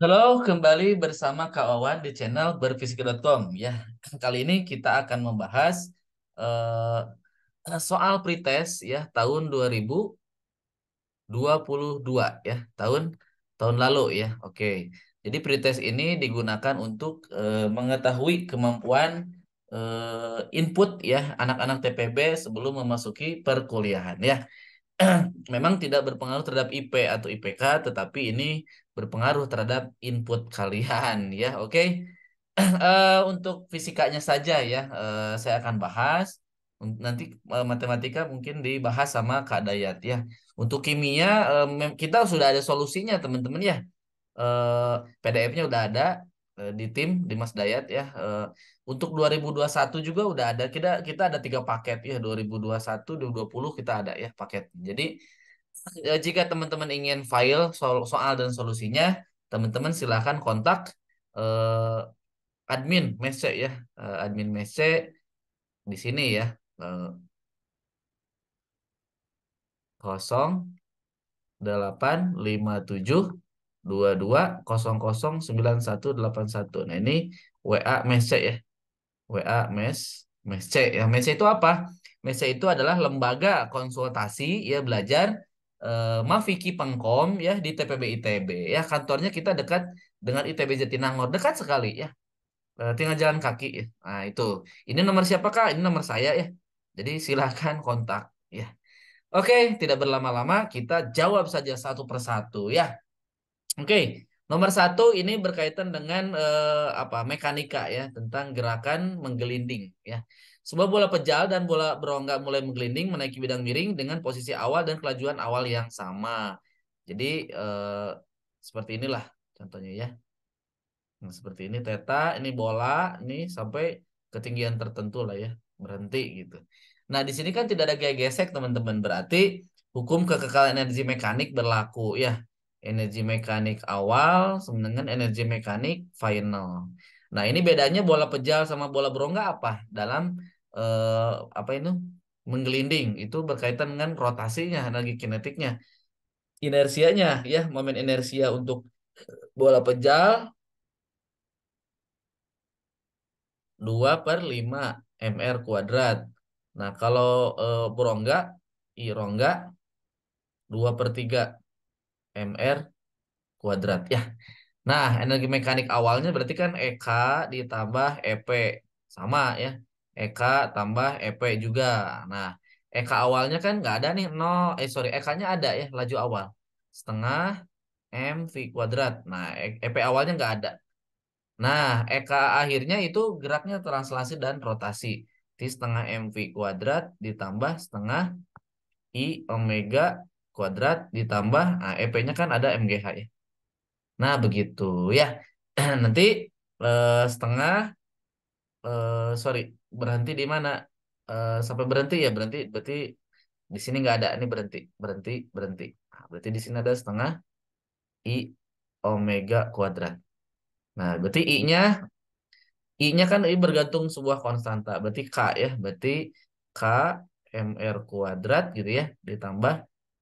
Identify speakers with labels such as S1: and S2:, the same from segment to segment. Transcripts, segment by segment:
S1: Halo, kembali bersama Kak Wawan di channel berfisika.com. Ya, kali ini kita akan membahas uh, soal pretest ya tahun 2022 ya, tahun tahun lalu ya. Oke. Jadi pretest ini digunakan untuk uh, mengetahui kemampuan uh, input ya anak-anak TPB sebelum memasuki perkuliahan ya. Memang tidak berpengaruh terhadap IP atau IPK, tetapi ini berpengaruh terhadap input kalian ya oke okay? uh, eh, untuk fisikanya saja ya uh, saya akan bahas nanti uh, matematika mungkin dibahas sama Kak Dayat ya untuk kimia uh, kita sudah ada solusinya teman-teman ya uh, PDF-nya udah ada uh, di tim di Mas Dayat ya uh, untuk 2021 juga udah ada kita kita ada tiga paket ya 2021 2020 kita ada ya paket jadi Eh, jika teman-teman ingin file soal, soal dan solusinya, teman-teman silahkan kontak eh, admin mesek ya, eh, admin mesek di sini ya. Eh, kosong kosong sembilan satu delapan satu. Nah, ini WA message ya. WA mes mesce Ya, nah, mesce itu apa? mesce itu adalah lembaga konsultasi ya belajar eh, Mafiki Pengkom ya di TPB ITB ya kantornya kita dekat dengan ITB Jatinangor dekat sekali ya eh, tinggal jalan kaki ya nah itu ini nomor siapakah ini nomor saya ya jadi silahkan kontak ya oke tidak berlama-lama kita jawab saja satu persatu ya oke Nomor satu ini berkaitan dengan eh, apa mekanika ya tentang gerakan menggelinding ya. Sebuah bola pejal dan bola berongga mulai menggelinding menaiki bidang miring dengan posisi awal dan kelajuan awal yang sama. Jadi eh, seperti inilah contohnya ya. Nah, seperti ini teta, ini bola, ini sampai ketinggian tertentu lah ya berhenti gitu. Nah di sini kan tidak ada gaya gesek teman-teman berarti hukum kekekalan energi mekanik berlaku ya energi mekanik awal dengan energi mekanik final. Nah, ini bedanya bola pejal sama bola berongga apa? Dalam eh, apa itu? menggelinding itu berkaitan dengan rotasinya, energi kinetiknya. Inersianya ya, momen inersia untuk eh, bola pejal 2 per 5 mr kuadrat. Nah, kalau eh, berongga, i rongga 2 per 3 MR kuadrat ya. Nah, energi mekanik awalnya berarti kan EK ditambah EP. Sama ya. EK tambah EP juga. Nah, EK awalnya kan nggak ada nih, no, eh sorry, EK-nya ada ya, laju awal. Setengah MV kuadrat. Nah, EP awalnya nggak ada. Nah, EK akhirnya itu geraknya translasi dan rotasi. Di setengah MV kuadrat ditambah setengah I omega kuadrat ditambah nah, EP-nya kan ada MGH ya. Nah, begitu ya. Nanti eh, setengah eh, sorry, berhenti di mana? Eh, sampai berhenti ya, berhenti berarti di sini nggak ada, ini berhenti, berhenti, berhenti. Nah, berarti di sini ada setengah I omega kuadrat. Nah, berarti I-nya I-nya kan I bergantung sebuah konstanta. Berarti K ya. Berarti K MR kuadrat gitu ya. Ditambah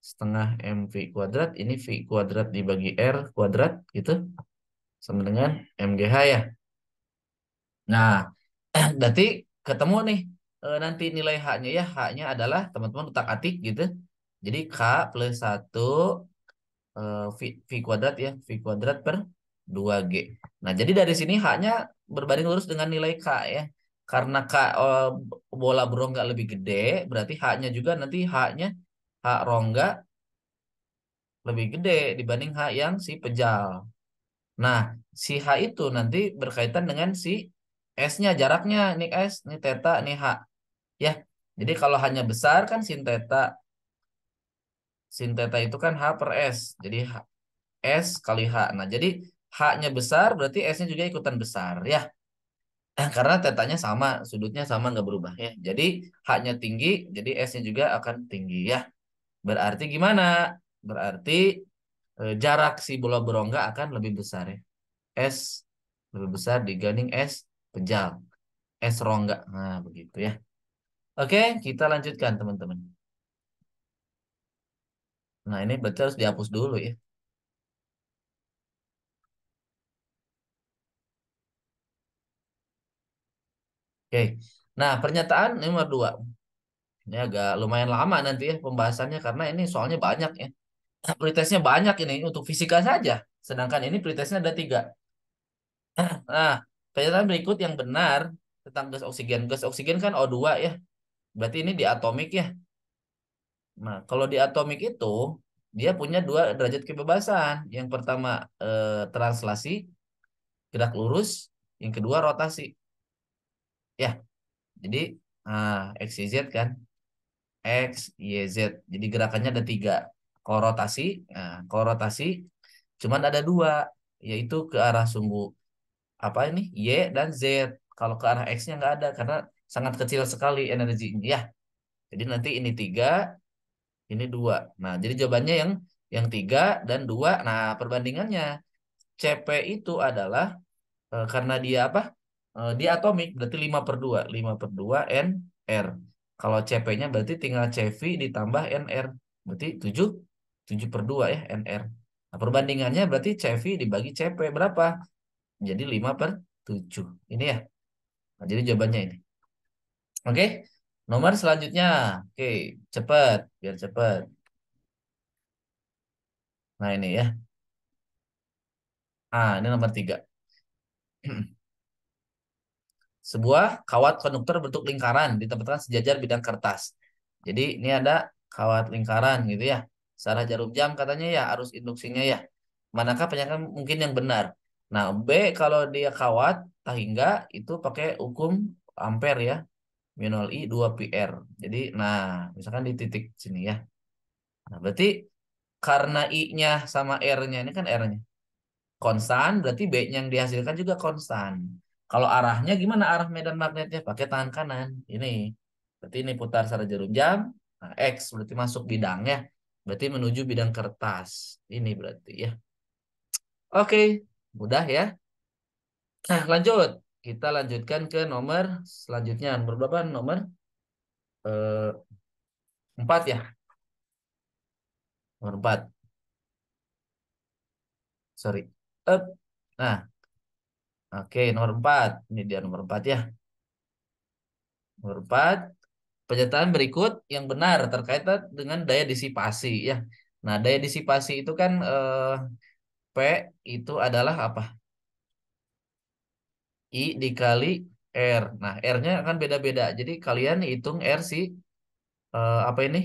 S1: setengah mv kuadrat ini v kuadrat dibagi r kuadrat gitu sama dengan mgh ya nah berarti ketemu nih e, nanti nilai h-nya ya h-nya adalah teman-teman utak atik gitu jadi k plus satu e, v, v kuadrat ya v kuadrat per 2g nah jadi dari sini h-nya berbanding lurus dengan nilai k ya karena k e, bola berongga lebih gede berarti h-nya juga nanti h-nya H rongga lebih gede dibanding H yang si pejal. Nah, si H itu nanti berkaitan dengan si S-nya, jaraknya. Ini S, ini theta, ini H. Ya, jadi kalau hanya besar kan sin theta. Sin theta itu kan H per S. Jadi H, S kali H. Nah, jadi H-nya besar berarti S-nya juga ikutan besar. Ya, eh, karena tetanya sama, sudutnya sama, nggak berubah. ya Jadi H-nya tinggi, jadi S-nya juga akan tinggi. ya Berarti gimana? Berarti e, jarak si bola berongga akan lebih besar ya. S lebih besar dibanding S pejal. S rongga. Nah, begitu ya. Oke, kita lanjutkan teman-teman. Nah, ini berarti harus dihapus dulu ya. Oke. Nah, pernyataan nomor dua ini agak lumayan lama nanti ya pembahasannya karena ini soalnya banyak ya. Pretestnya banyak ini untuk fisika saja. Sedangkan ini pretestnya ada tiga. Nah, pernyataan berikut yang benar tentang gas oksigen. Gas oksigen kan O2 ya. Berarti ini di atomik ya. Nah, kalau di atomik itu dia punya dua derajat kebebasan. Yang pertama eh, translasi gerak lurus, yang kedua rotasi. Ya. Jadi Nah, X, Z kan. X, Y, Z. Jadi gerakannya ada tiga. Korotasi, nah, korotasi cuman ada dua, yaitu ke arah sumbu apa ini Y dan Z. Kalau ke arah X-nya nggak ada karena sangat kecil sekali energinya. Ya, jadi nanti ini tiga, ini dua. Nah, jadi jawabannya yang yang tiga dan dua. Nah, perbandingannya CP itu adalah eh, karena dia apa? Eh, dia atomik berarti 5 per 2. 5 per 2 N R. Kalau CP-nya berarti tinggal CV ditambah NR. Berarti 7, 7 per 2 ya NR. Nah, perbandingannya berarti CV dibagi CP berapa? Jadi 5 per 7. Ini ya. Nah, jadi jawabannya ini. Oke. Okay? Nomor selanjutnya. Oke, okay. cepat. Biar cepat. Nah, ini ya. Ah, ini nomor 3. sebuah kawat konduktor bentuk lingkaran ditempatkan sejajar bidang kertas. Jadi ini ada kawat lingkaran gitu ya. secara jarum jam katanya ya arus induksinya ya. Manakah penyakit mungkin yang benar? Nah, B kalau dia kawat sehingga itu pakai hukum ampere ya. Minol I 2 PR. Jadi nah, misalkan di titik sini ya. Nah, berarti karena I-nya sama R-nya ini kan R-nya konstan, berarti B-nya yang dihasilkan juga konstan. Kalau arahnya gimana arah medan magnetnya? Pakai tangan kanan. Ini. Berarti ini putar secara jarum jam. Nah, X berarti masuk bidang ya. Berarti menuju bidang kertas. Ini berarti ya. Oke, mudah ya. Nah, lanjut. Kita lanjutkan ke nomor selanjutnya. Nomor berapa? Nomor eh, 4 ya. Nomor 4. Sorry. Up. Nah, Oke, nomor 4. Ini dia nomor 4 ya. Nomor 4. Pernyataan berikut yang benar terkait dengan daya disipasi ya. Nah, daya disipasi itu kan eh, P itu adalah apa? I dikali R. Nah, R-nya akan beda-beda. Jadi kalian hitung R si eh, apa ini?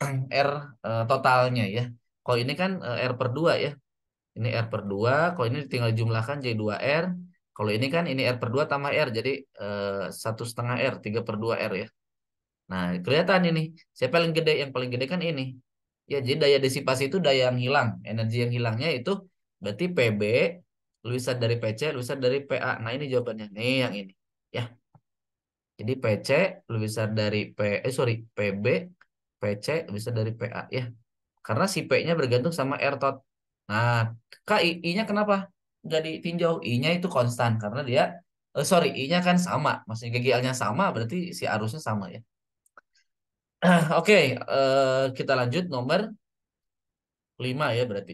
S1: R eh, totalnya ya. Kalau ini kan eh, R per 2 ya. Ini R per 2. Kalau ini tinggal jumlahkan jadi 2R. Kalau ini kan ini R per 2 tambah R. Jadi eh, satu setengah R, 3 per 2 R ya. Nah, kelihatan ini. Siapa yang gede? Yang paling gede kan ini. Ya, jadi daya disipasi itu daya yang hilang. Energi yang hilangnya itu berarti PB, lulusan dari PC, lulusan dari PA. Nah, ini jawabannya. Nih, yang ini. Ya. Jadi PC, lulusan dari P, eh sorry, PB, PC, lulusan dari PA. Ya. Karena si P-nya bergantung sama R tot. Nah, Kak I-nya kenapa? jadi tinjau I-nya itu konstan karena dia eh, sorry, I-nya kan sama. Maksudnya GGL-nya sama berarti si arusnya sama ya. Ah, oke, okay, eh, kita lanjut nomor 5 ya berarti.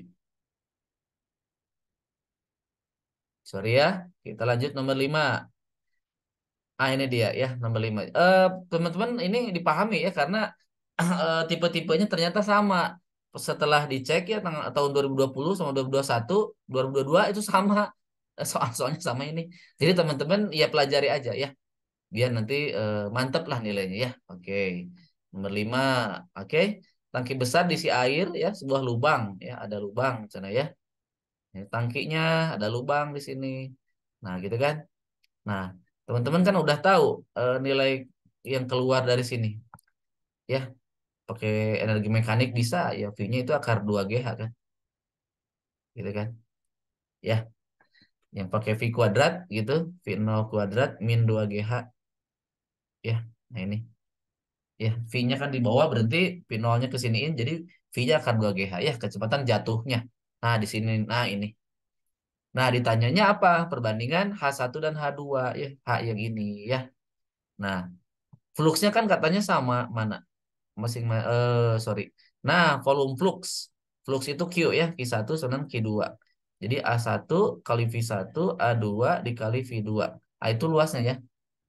S1: Sorry ya, kita lanjut nomor 5. Ah ini dia ya nomor 5. Eh, teman-teman ini dipahami ya karena eh, tipe-tipenya ternyata sama setelah dicek ya tahun 2020 sama 2021, 2022 itu sama eh, soal-soalnya sama ini. Jadi teman-teman ya pelajari aja ya. Biar nanti eh, mantap lah nilainya ya. Oke. Okay. Nomor 5, oke. Okay. Tangki besar diisi air ya, sebuah lubang ya, ada lubang sana ya. ya. Tangkinya ada lubang di sini. Nah, gitu kan. Nah, teman-teman kan udah tahu eh, nilai yang keluar dari sini. Ya, pakai energi mekanik bisa ya V-nya itu akar 2 GH kan gitu kan ya yang pakai V kuadrat gitu V0 kuadrat min 2 GH ya nah ini ya V-nya kan di bawah berhenti V0-nya kesiniin jadi V-nya akar 2 GH ya kecepatan jatuhnya nah di sini nah ini nah ditanyanya apa perbandingan H1 dan H2 ya H yang ini ya nah fluxnya kan katanya sama mana masing uh, sorry. Nah, volume flux. Flux itu Q ya, Q1 sama Q2. Jadi A1 kali V1, A2 dikali V2. A nah, itu luasnya ya.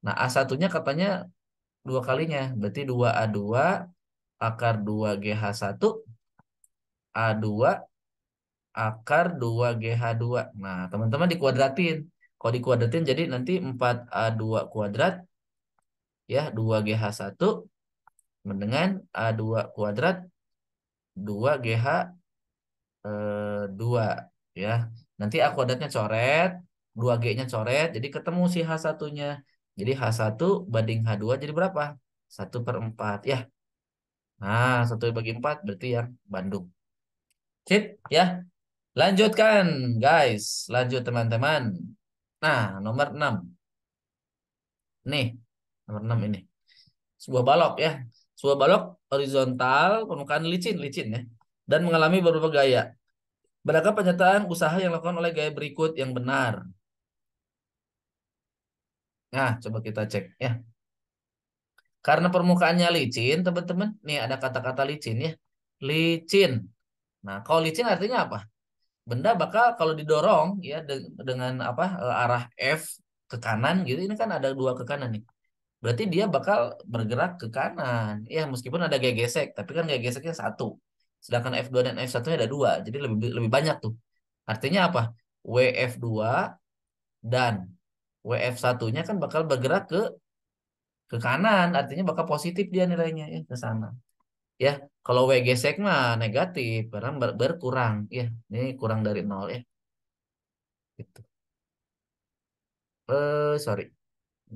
S1: Nah, A1-nya katanya dua kalinya. Berarti 2A2 akar 2GH1 A2 akar 2GH2. Nah, teman-teman dikuadratin. Kalau dikuadratin jadi nanti 4A2 kuadrat ya 2GH1 dengan A2 kuadrat 2GH eh, 2 ya. Nanti A kuadratnya coret, 2G-nya coret, jadi ketemu si H1-nya. Jadi H1 banding H2 jadi berapa? 1 per 4 ya. Nah, 1 bagi 4 berarti yang Bandung. Sip ya. Lanjutkan guys, lanjut teman-teman. Nah, nomor 6. Nih, nomor 6 ini. Sebuah balok ya sebuah balok horizontal, permukaan licin, licin ya, dan mengalami beberapa gaya. Beragam pernyataan usaha yang dilakukan oleh gaya berikut yang benar. Nah, coba kita cek ya. Karena permukaannya licin, teman-teman, nih ada kata-kata licin ya. Licin. Nah, kalau licin artinya apa? Benda bakal kalau didorong ya dengan apa eh, arah F ke kanan gitu, ini kan ada dua ke kanan nih berarti dia bakal bergerak ke kanan. Ya, meskipun ada gaya gesek, tapi kan gaya geseknya satu. Sedangkan F2 dan F1 ada dua, jadi lebih lebih banyak tuh. Artinya apa? WF2 dan WF1-nya kan bakal bergerak ke ke kanan, artinya bakal positif dia nilainya ya ke sana. Ya, kalau W gesek mah negatif, karena ber berkurang ya. Ini kurang dari nol ya. Gitu. Eh, sorry.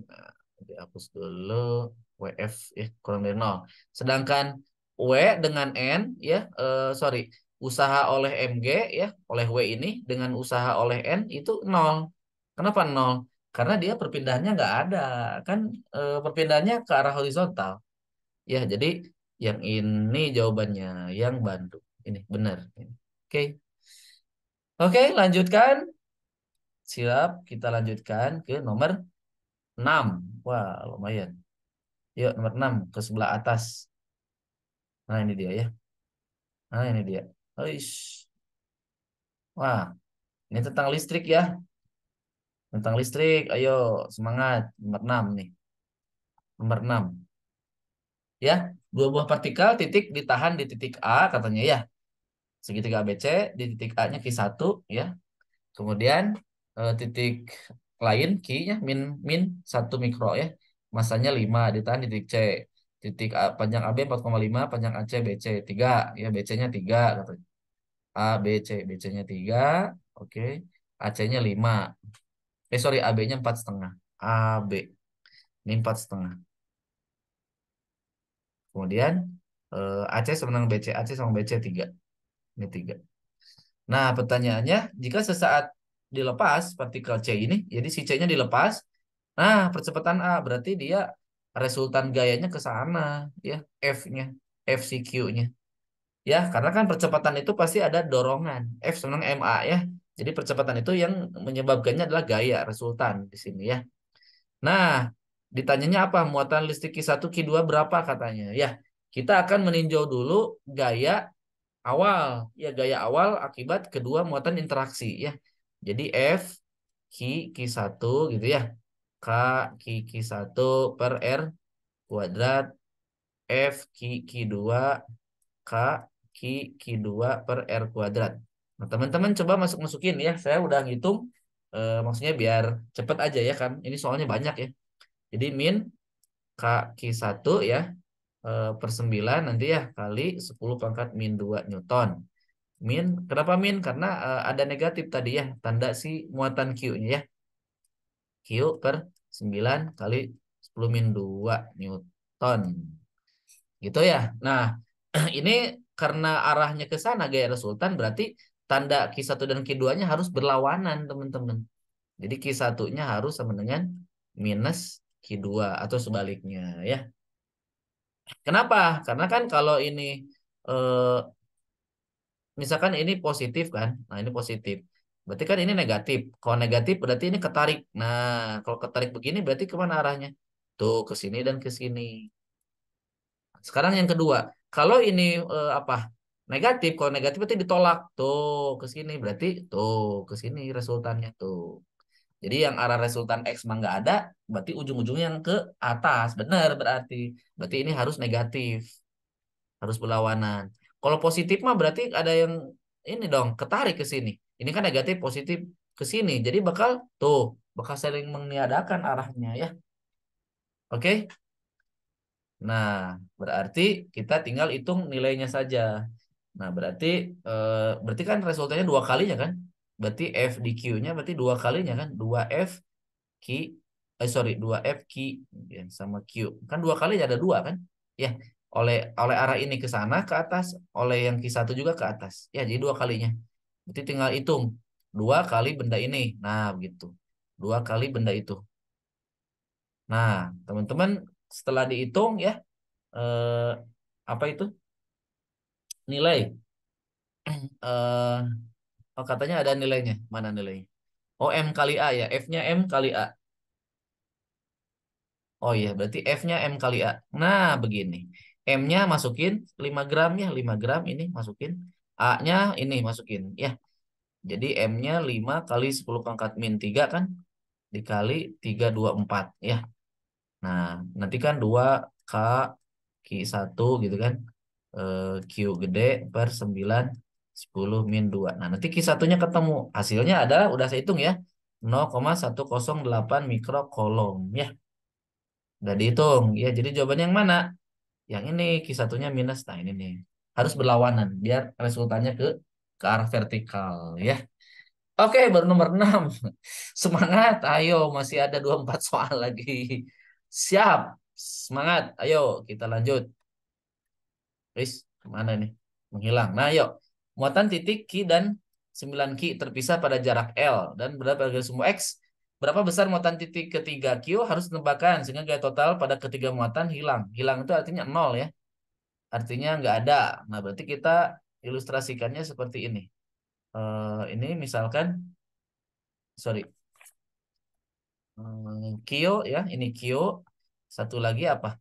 S1: Nah dihapus dulu WF ya kurang dari nol. Sedangkan W dengan N ya uh, sorry usaha oleh MG ya oleh W ini dengan usaha oleh N itu nol. Kenapa nol? Karena dia perpindahannya nggak ada kan uh, perpindahannya ke arah horizontal. Ya jadi yang ini jawabannya yang Bandung ini benar. Oke okay. oke okay, lanjutkan. Silap kita lanjutkan ke nomor 6. Wah, lumayan. Yuk, nomor 6 ke sebelah atas. Nah, ini dia ya. Nah, ini dia. Oish. Wah, ini tentang listrik ya. Tentang listrik, ayo semangat. Nomor 6 nih. Nomor 6. Ya, dua buah partikel titik ditahan di titik A katanya ya. Segitiga ABC di titik A-nya Q1 ya. Kemudian eh, titik lain Q-nya min, min 1 mikro ya. Masanya 5, ditahan di titik C. Titik A, panjang AB 4,5, panjang AC, BC 3. Ya, BC-nya 3 katanya. A, B, C. BC-nya 3, oke. Okay. AC-nya 5. Eh, sorry, AB-nya 4,5. AB. Ini 4,5. Kemudian, eh, AC sama dengan BC. AC sama BC 3. Ini 3. Nah, pertanyaannya, jika sesaat dilepas partikel C ini, jadi si C-nya dilepas. Nah, percepatan A berarti dia resultan gayanya ke sana ya, F-nya, FCQ-nya. Ya, karena kan percepatan itu pasti ada dorongan. F sama MA ya. Jadi percepatan itu yang menyebabkannya adalah gaya resultan di sini ya. Nah, ditanyanya apa? Muatan listrik Q1 Q2 berapa katanya? Ya, kita akan meninjau dulu gaya awal ya gaya awal akibat kedua muatan interaksi ya jadi F Q Q1 gitu ya. K Q Q1 per R kuadrat F Q Q2 K Q Q2 per R kuadrat. Nah, teman-teman coba masuk-masukin ya. Saya udah ngitung E, maksudnya biar cepet aja ya kan. Ini soalnya banyak ya. Jadi min K Q1 ya E, per 9 nanti ya kali 10 pangkat min 2 Newton. Min, kenapa min? Karena uh, ada negatif tadi ya, tanda si muatan Q-nya ya. Q per 9 kali 10 min 2 Newton. Gitu ya. Nah, ini karena arahnya ke sana gaya resultan berarti tanda Q1 dan Q2-nya harus berlawanan, teman-teman. Jadi Q1-nya harus sama dengan minus Q2 atau sebaliknya ya. Kenapa? Karena kan kalau ini eh, misalkan ini positif kan nah ini positif berarti kan ini hmm. negatif kalau negatif berarti ini ketarik nah kalau ketarik begini berarti kemana arahnya tuh ke sini dan ke sini sekarang yang kedua kalau ini eh, apa negatif kalau negatif berarti ditolak tuh ke sini berarti tuh ke sini resultannya tuh jadi yang arah resultan X mah nggak ada, berarti ujung-ujungnya yang ke atas. Benar berarti. Berarti ini harus negatif. Harus berlawanan. Kalau positif mah berarti ada yang ini dong, ketarik ke sini. Ini kan negatif positif ke sini. Jadi bakal tuh, bakal sering meniadakan arahnya ya. Oke. Okay? Nah, berarti kita tinggal hitung nilainya saja. Nah, berarti eh, berarti kan resultanya dua kalinya kan? Berarti F di Q-nya berarti dua kalinya kan? 2F Q eh sorry, 2F Q sama Q. Kan dua kali ada dua kan? Ya, oleh oleh arah ini ke sana ke atas, oleh yang q satu juga ke atas. Ya, jadi dua kalinya. Berarti tinggal hitung. Dua kali benda ini. Nah, begitu. Dua kali benda itu. Nah, teman-teman setelah dihitung ya, eh, apa itu? Nilai. Eh, oh, katanya ada nilainya. Mana nilainya? Oh, M kali A ya. F-nya M kali A. Oh iya, berarti F-nya M kali A. Nah, begini. M-nya masukin 5 gram ya, 5 gram ini masukin. A-nya ini masukin ya. Jadi M-nya 5 kali 10 pangkat min 3 kan dikali 324 ya. Nah, nanti kan 2 K Q1 gitu kan. E, Q gede per 9 10 min 2. Nah, nanti Q1-nya ketemu. Hasilnya adalah udah saya hitung ya. 0,108 mikrokolom ya. Udah dihitung ya. Jadi jawabannya yang mana? yang ini Q1-nya minus nah ini nih harus berlawanan biar resultannya ke ke arah vertikal ya oke baru nomor 6 semangat ayo masih ada 24 soal lagi siap semangat ayo kita lanjut Riz, kemana nih menghilang nah yuk muatan titik Q dan 9 Q terpisah pada jarak L dan berapa pada semua X Berapa besar muatan titik ketiga Q harus ditembakkan sehingga gaya total pada ketiga muatan hilang. Hilang itu artinya nol ya. Artinya nggak ada. Nah, berarti kita ilustrasikannya seperti ini. Uh, ini misalkan, sorry. Eh, Q ya, ini Q. Satu lagi apa?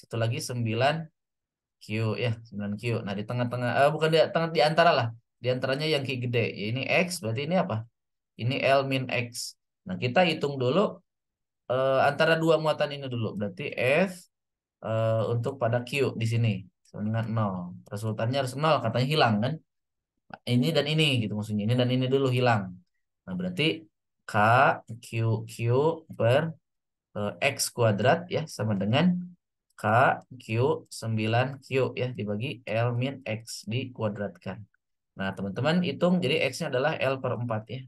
S1: Satu lagi 9 Q ya, 9 Q. Nah, di tengah-tengah, uh, bukan di tengah, di antara lah. Di antaranya yang Q gede. ini X, berarti ini apa? Ini L min X. Nah, kita hitung dulu eh, antara dua muatan ini dulu. Berarti F eh, untuk pada Q di sini sama dengan 0. Resultannya harus 0, katanya hilang kan? Ini dan ini gitu maksudnya. Ini dan ini dulu hilang. Nah, berarti K Q Q per eh, X kuadrat ya sama dengan K, Q, 9, Q ya dibagi L min X dikuadratkan. Nah, teman-teman hitung jadi X-nya adalah L per 4 ya.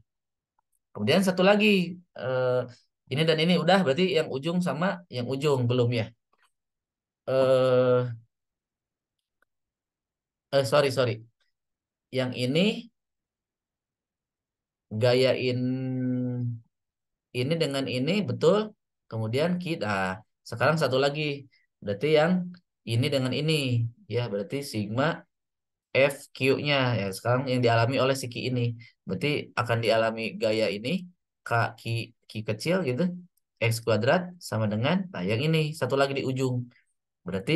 S1: Kemudian satu lagi uh, ini dan ini udah berarti yang ujung sama yang ujung belum ya. Eh, uh, sorry sorry. Yang ini gayain ini dengan ini betul. Kemudian kita nah, sekarang satu lagi berarti yang ini dengan ini ya berarti sigma FQ-nya ya sekarang yang dialami oleh Siki ini berarti akan dialami gaya ini k ki ki kecil gitu x kuadrat sama dengan nah yang ini satu lagi di ujung berarti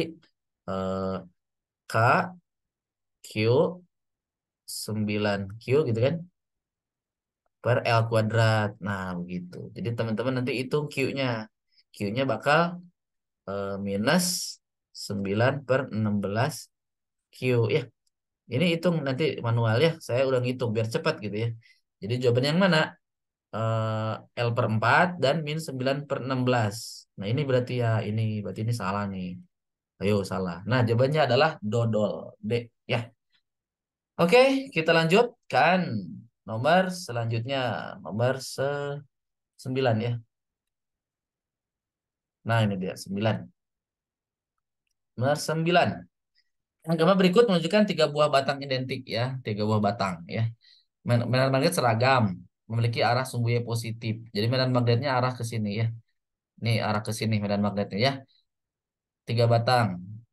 S1: eh, k q 9 q gitu kan per L kuadrat. Nah, begitu. Jadi teman-teman nanti hitung Q-nya. Q-nya bakal eh, minus 9 per 16 Q. Ya, ini hitung nanti manual ya. Saya udah ngitung biar cepat gitu ya. Jadi jawaban yang mana? Eh, L per 4 dan min 9 per 16. Nah ini berarti ya ini berarti ini salah nih. Ayo salah. Nah jawabannya adalah dodol. D ya. Oke kita lanjutkan nomor selanjutnya. Nomor se 9 ya. Nah ini dia 9. Nomor 9. Yang keempat berikut menunjukkan tiga buah batang identik ya, tiga buah batang ya. Medan magnet seragam, memiliki arah sumbu Y positif. Jadi medan magnetnya arah ke sini ya. Nih arah ke sini medan magnetnya ya. Tiga batang,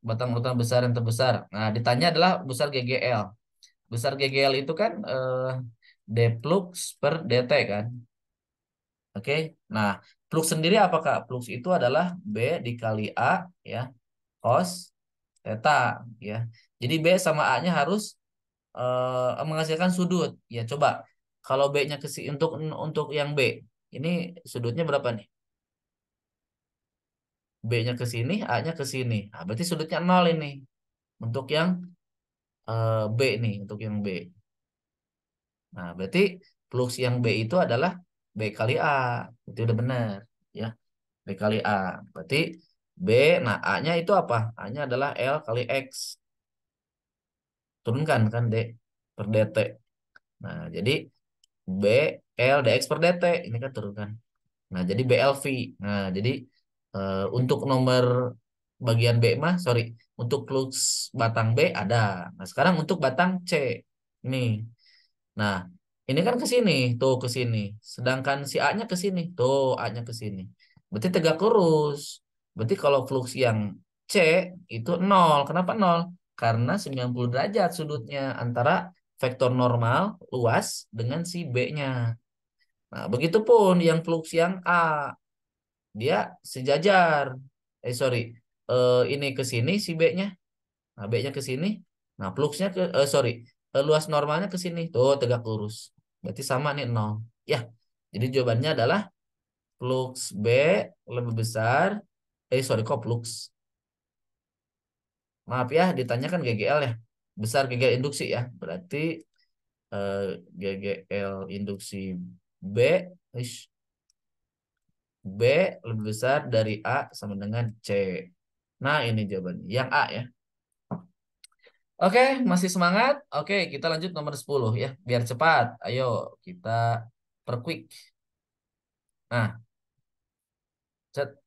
S1: batang urutan besar dan terbesar. Nah, ditanya adalah besar GGL. Besar GGL itu kan eh, deplux per dt kan. Oke. Nah, flux sendiri apakah? Flux itu adalah B dikali A ya. Cos teta ya. Jadi B sama A-nya harus uh, menghasilkan sudut. Ya coba kalau B-nya ke untuk untuk yang B, ini sudutnya berapa nih? B-nya ke sini, A-nya ke sini. Nah, berarti sudutnya nol ini. Untuk yang uh, B nih, untuk yang B. Nah, berarti plus yang B itu adalah B kali A. Itu udah benar, ya. B kali A. Berarti B. Nah, A-nya itu apa? A-nya adalah L kali X. Turunkan kan D per DT. Nah, jadi B, L, DX per DT. Ini kan turunkan. Nah, jadi BLV. Nah, jadi e, untuk nomor bagian B mah, sorry. Untuk flux batang B ada. Nah, sekarang untuk batang C. ini. Nah, ini kan ke sini, tuh ke sini. Sedangkan si A-nya ke sini, tuh A-nya ke sini. Berarti tegak lurus. Berarti kalau flux yang C itu nol, Kenapa nol? Karena 90 derajat sudutnya antara vektor normal luas dengan si B-nya. Nah, begitupun yang flux yang A. Dia sejajar. Eh, sorry. E, ini ke sini si B-nya. Nah, B-nya ke sini. Nah, fluxnya ke, eh, sorry. E, luas normalnya ke sini. Tuh, tegak lurus. Berarti sama nih nol. Ya, jadi jawabannya adalah flux B lebih besar eh sorry Koplux. Maaf ya, ditanyakan GGL ya. Besar GGL induksi ya. Berarti eh, GGL induksi B, ish, B lebih besar dari A sama dengan C. Nah, ini jawabannya. Yang A ya. Oke, masih semangat? Oke, kita lanjut nomor 10 ya. Biar cepat. Ayo, kita perquick. Nah, cet.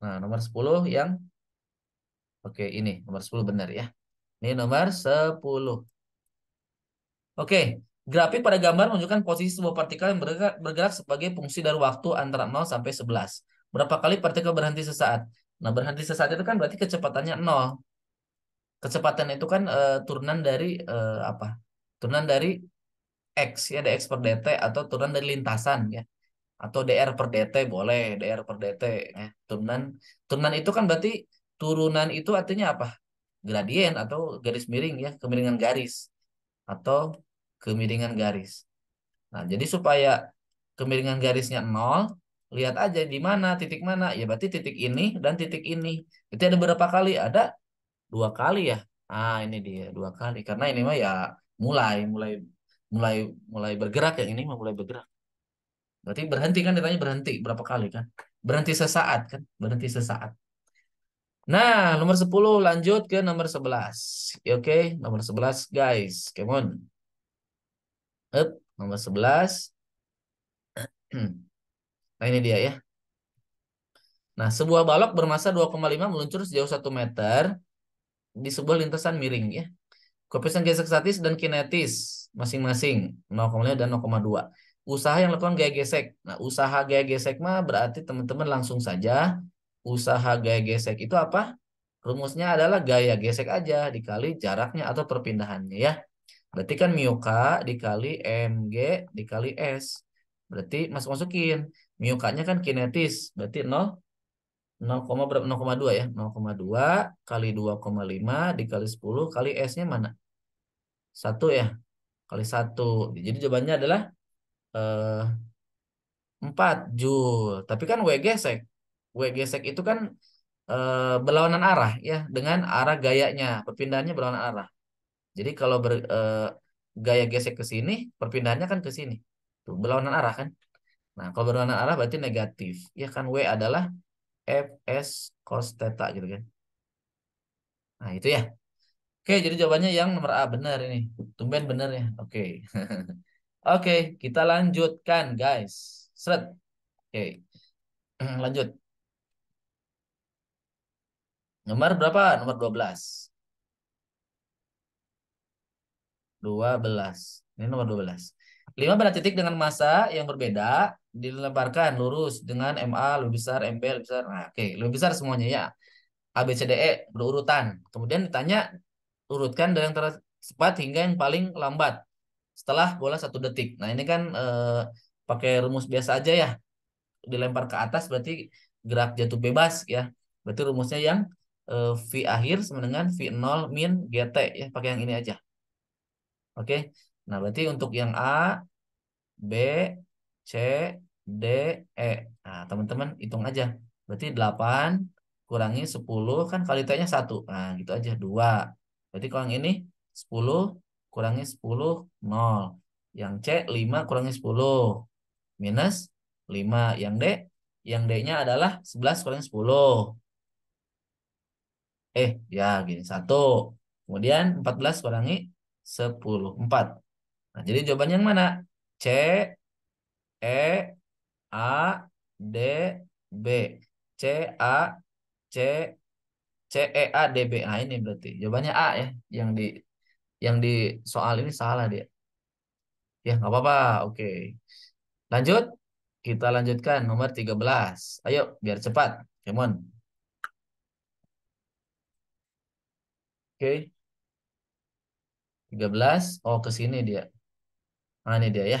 S1: Nah, nomor 10 yang Oke, ini nomor 10 benar ya. Ini nomor 10. Oke, grafik pada gambar menunjukkan posisi sebuah partikel yang bergerak, bergerak sebagai fungsi dari waktu antara 0 sampai 11. Berapa kali partikel berhenti sesaat? Nah, berhenti sesaat itu kan berarti kecepatannya 0. Kecepatan itu kan e, turunan dari e, apa? Turunan dari x ya, dx per dt atau turunan dari lintasan ya atau DR per DT boleh DR per DT ya. turunan turunan itu kan berarti turunan itu artinya apa gradien atau garis miring ya kemiringan garis atau kemiringan garis nah jadi supaya kemiringan garisnya nol lihat aja di mana titik mana ya berarti titik ini dan titik ini itu ada berapa kali ada dua kali ya ah ini dia dua kali karena ini mah ya mulai mulai mulai mulai bergerak yang ini mah mulai bergerak Berarti berhenti kan ditanya berhenti berapa kali kan? Berhenti sesaat kan? Berhenti sesaat. Nah, nomor 10 lanjut ke nomor 11. Ya, oke, okay, nomor 11 guys. Come on. Up, nomor 11. nah, ini dia ya. Nah, sebuah balok bermasa 2,5 meluncur sejauh 1 meter di sebuah lintasan miring ya. Koefisien gesek statis dan kinetis masing-masing 0,5 dan 0,2 usaha yang lakukan gaya gesek. Nah, usaha gaya gesek mah berarti teman-teman langsung saja usaha gaya gesek itu apa? Rumusnya adalah gaya gesek aja dikali jaraknya atau perpindahannya ya. Berarti kan mu K dikali mg dikali s. Berarti masuk-masukin. Mu K-nya kan kinetis, berarti 0 0,2 ya. 0,2 kali 2,5 dikali 10 kali s-nya mana? 1 ya. Kali 1. Jadi jawabannya adalah Eh, empat 4 Joule. Tapi kan W gesek. W gesek itu kan uh, berlawanan arah ya dengan arah gayanya. Perpindahannya berlawanan arah. Jadi kalau ber, uh, gaya gesek ke sini, perpindahannya kan ke sini. Tuh, berlawanan arah kan. Nah, kalau berlawanan arah berarti negatif. Ya kan W adalah Fs cos theta gitu kan. Nah, itu ya. Oke, jadi jawabannya yang nomor A benar ini. Tumben benar ya. Oke. Oke, kita lanjutkan guys. Seret. Oke. Hmm, lanjut. Nomor berapa? Nomor 12. 12. Ini nomor 12. 5 pada titik dengan masa yang berbeda dilemparkan lurus dengan MA lebih besar, MB lebih besar. Nah, oke, lebih besar semuanya ya. A B C D E berurutan. Kemudian ditanya urutkan dari yang tercepat hingga yang paling lambat setelah bola satu detik. Nah ini kan eh, pakai rumus biasa aja ya, dilempar ke atas berarti gerak jatuh bebas ya. Berarti rumusnya yang eh, V akhir sama dengan V0 min GT ya, pakai yang ini aja. Oke, nah berarti untuk yang A, B, C, D, E. Nah teman-teman hitung aja. Berarti 8 kurangi 10 kan kali T-nya 1. Nah gitu aja, 2. Berarti kalau yang ini 10 kurangi 10, 0. Yang C, 5 kurangi 10. Minus 5. Yang D, yang D-nya adalah 11 kurangi 10. Eh, ya gini. 1. Kemudian 14 kurangi 10. 4. Nah, jadi jawabannya yang mana? C, E, A, D, B. C, A, C, C, E, A, D, B. Nah, ini berarti jawabannya A ya. Yang di yang di soal ini salah dia. Ya, nggak apa-apa. Oke. Lanjut. Kita lanjutkan nomor 13. Ayo, biar cepat. Come on. Oke. 13. Oh, ke sini dia. Nah, ini dia ya.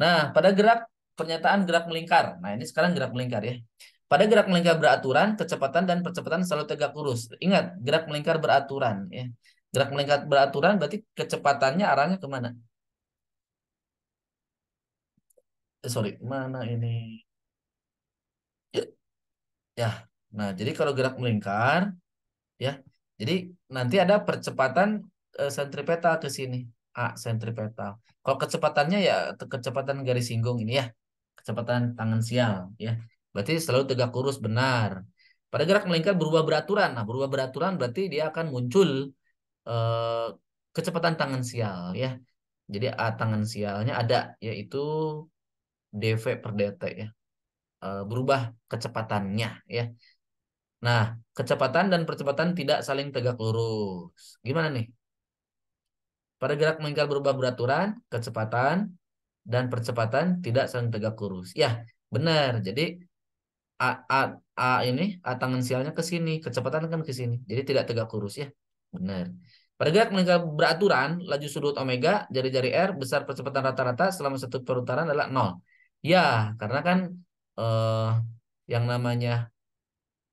S1: Nah, pada gerak pernyataan gerak melingkar. Nah, ini sekarang gerak melingkar ya. Pada gerak melingkar beraturan, kecepatan dan percepatan selalu tegak lurus. Ingat, gerak melingkar beraturan ya. Gerak melingkar beraturan berarti kecepatannya arahnya kemana? Eh, sorry, mana ini? Ya, ya. nah jadi kalau gerak melingkar, ya, jadi nanti ada percepatan eh, sentripetal ke sini. A sentripetal. Kalau kecepatannya ya kecepatan garis singgung ini ya, kecepatan tangan sial ya. Berarti selalu tegak lurus benar. Pada gerak melingkar berubah beraturan. Nah, berubah beraturan berarti dia akan muncul Eh, kecepatan kecepatan tangensial ya. Jadi A ah, sialnya ada yaitu dv per dt ya. E, berubah kecepatannya ya. Nah, kecepatan dan percepatan tidak saling tegak lurus. Gimana nih? Pada gerak lingkar berubah beraturan, kecepatan dan percepatan tidak saling tegak lurus. Ya, benar. Jadi A, A, A ini, A sialnya ke sini, kecepatan kan ke sini. Jadi tidak tegak lurus ya. Benar. Pada gerak melingkar beraturan, laju sudut omega, jari-jari R, besar percepatan rata-rata selama satu perputaran adalah nol. Ya, karena kan eh, yang namanya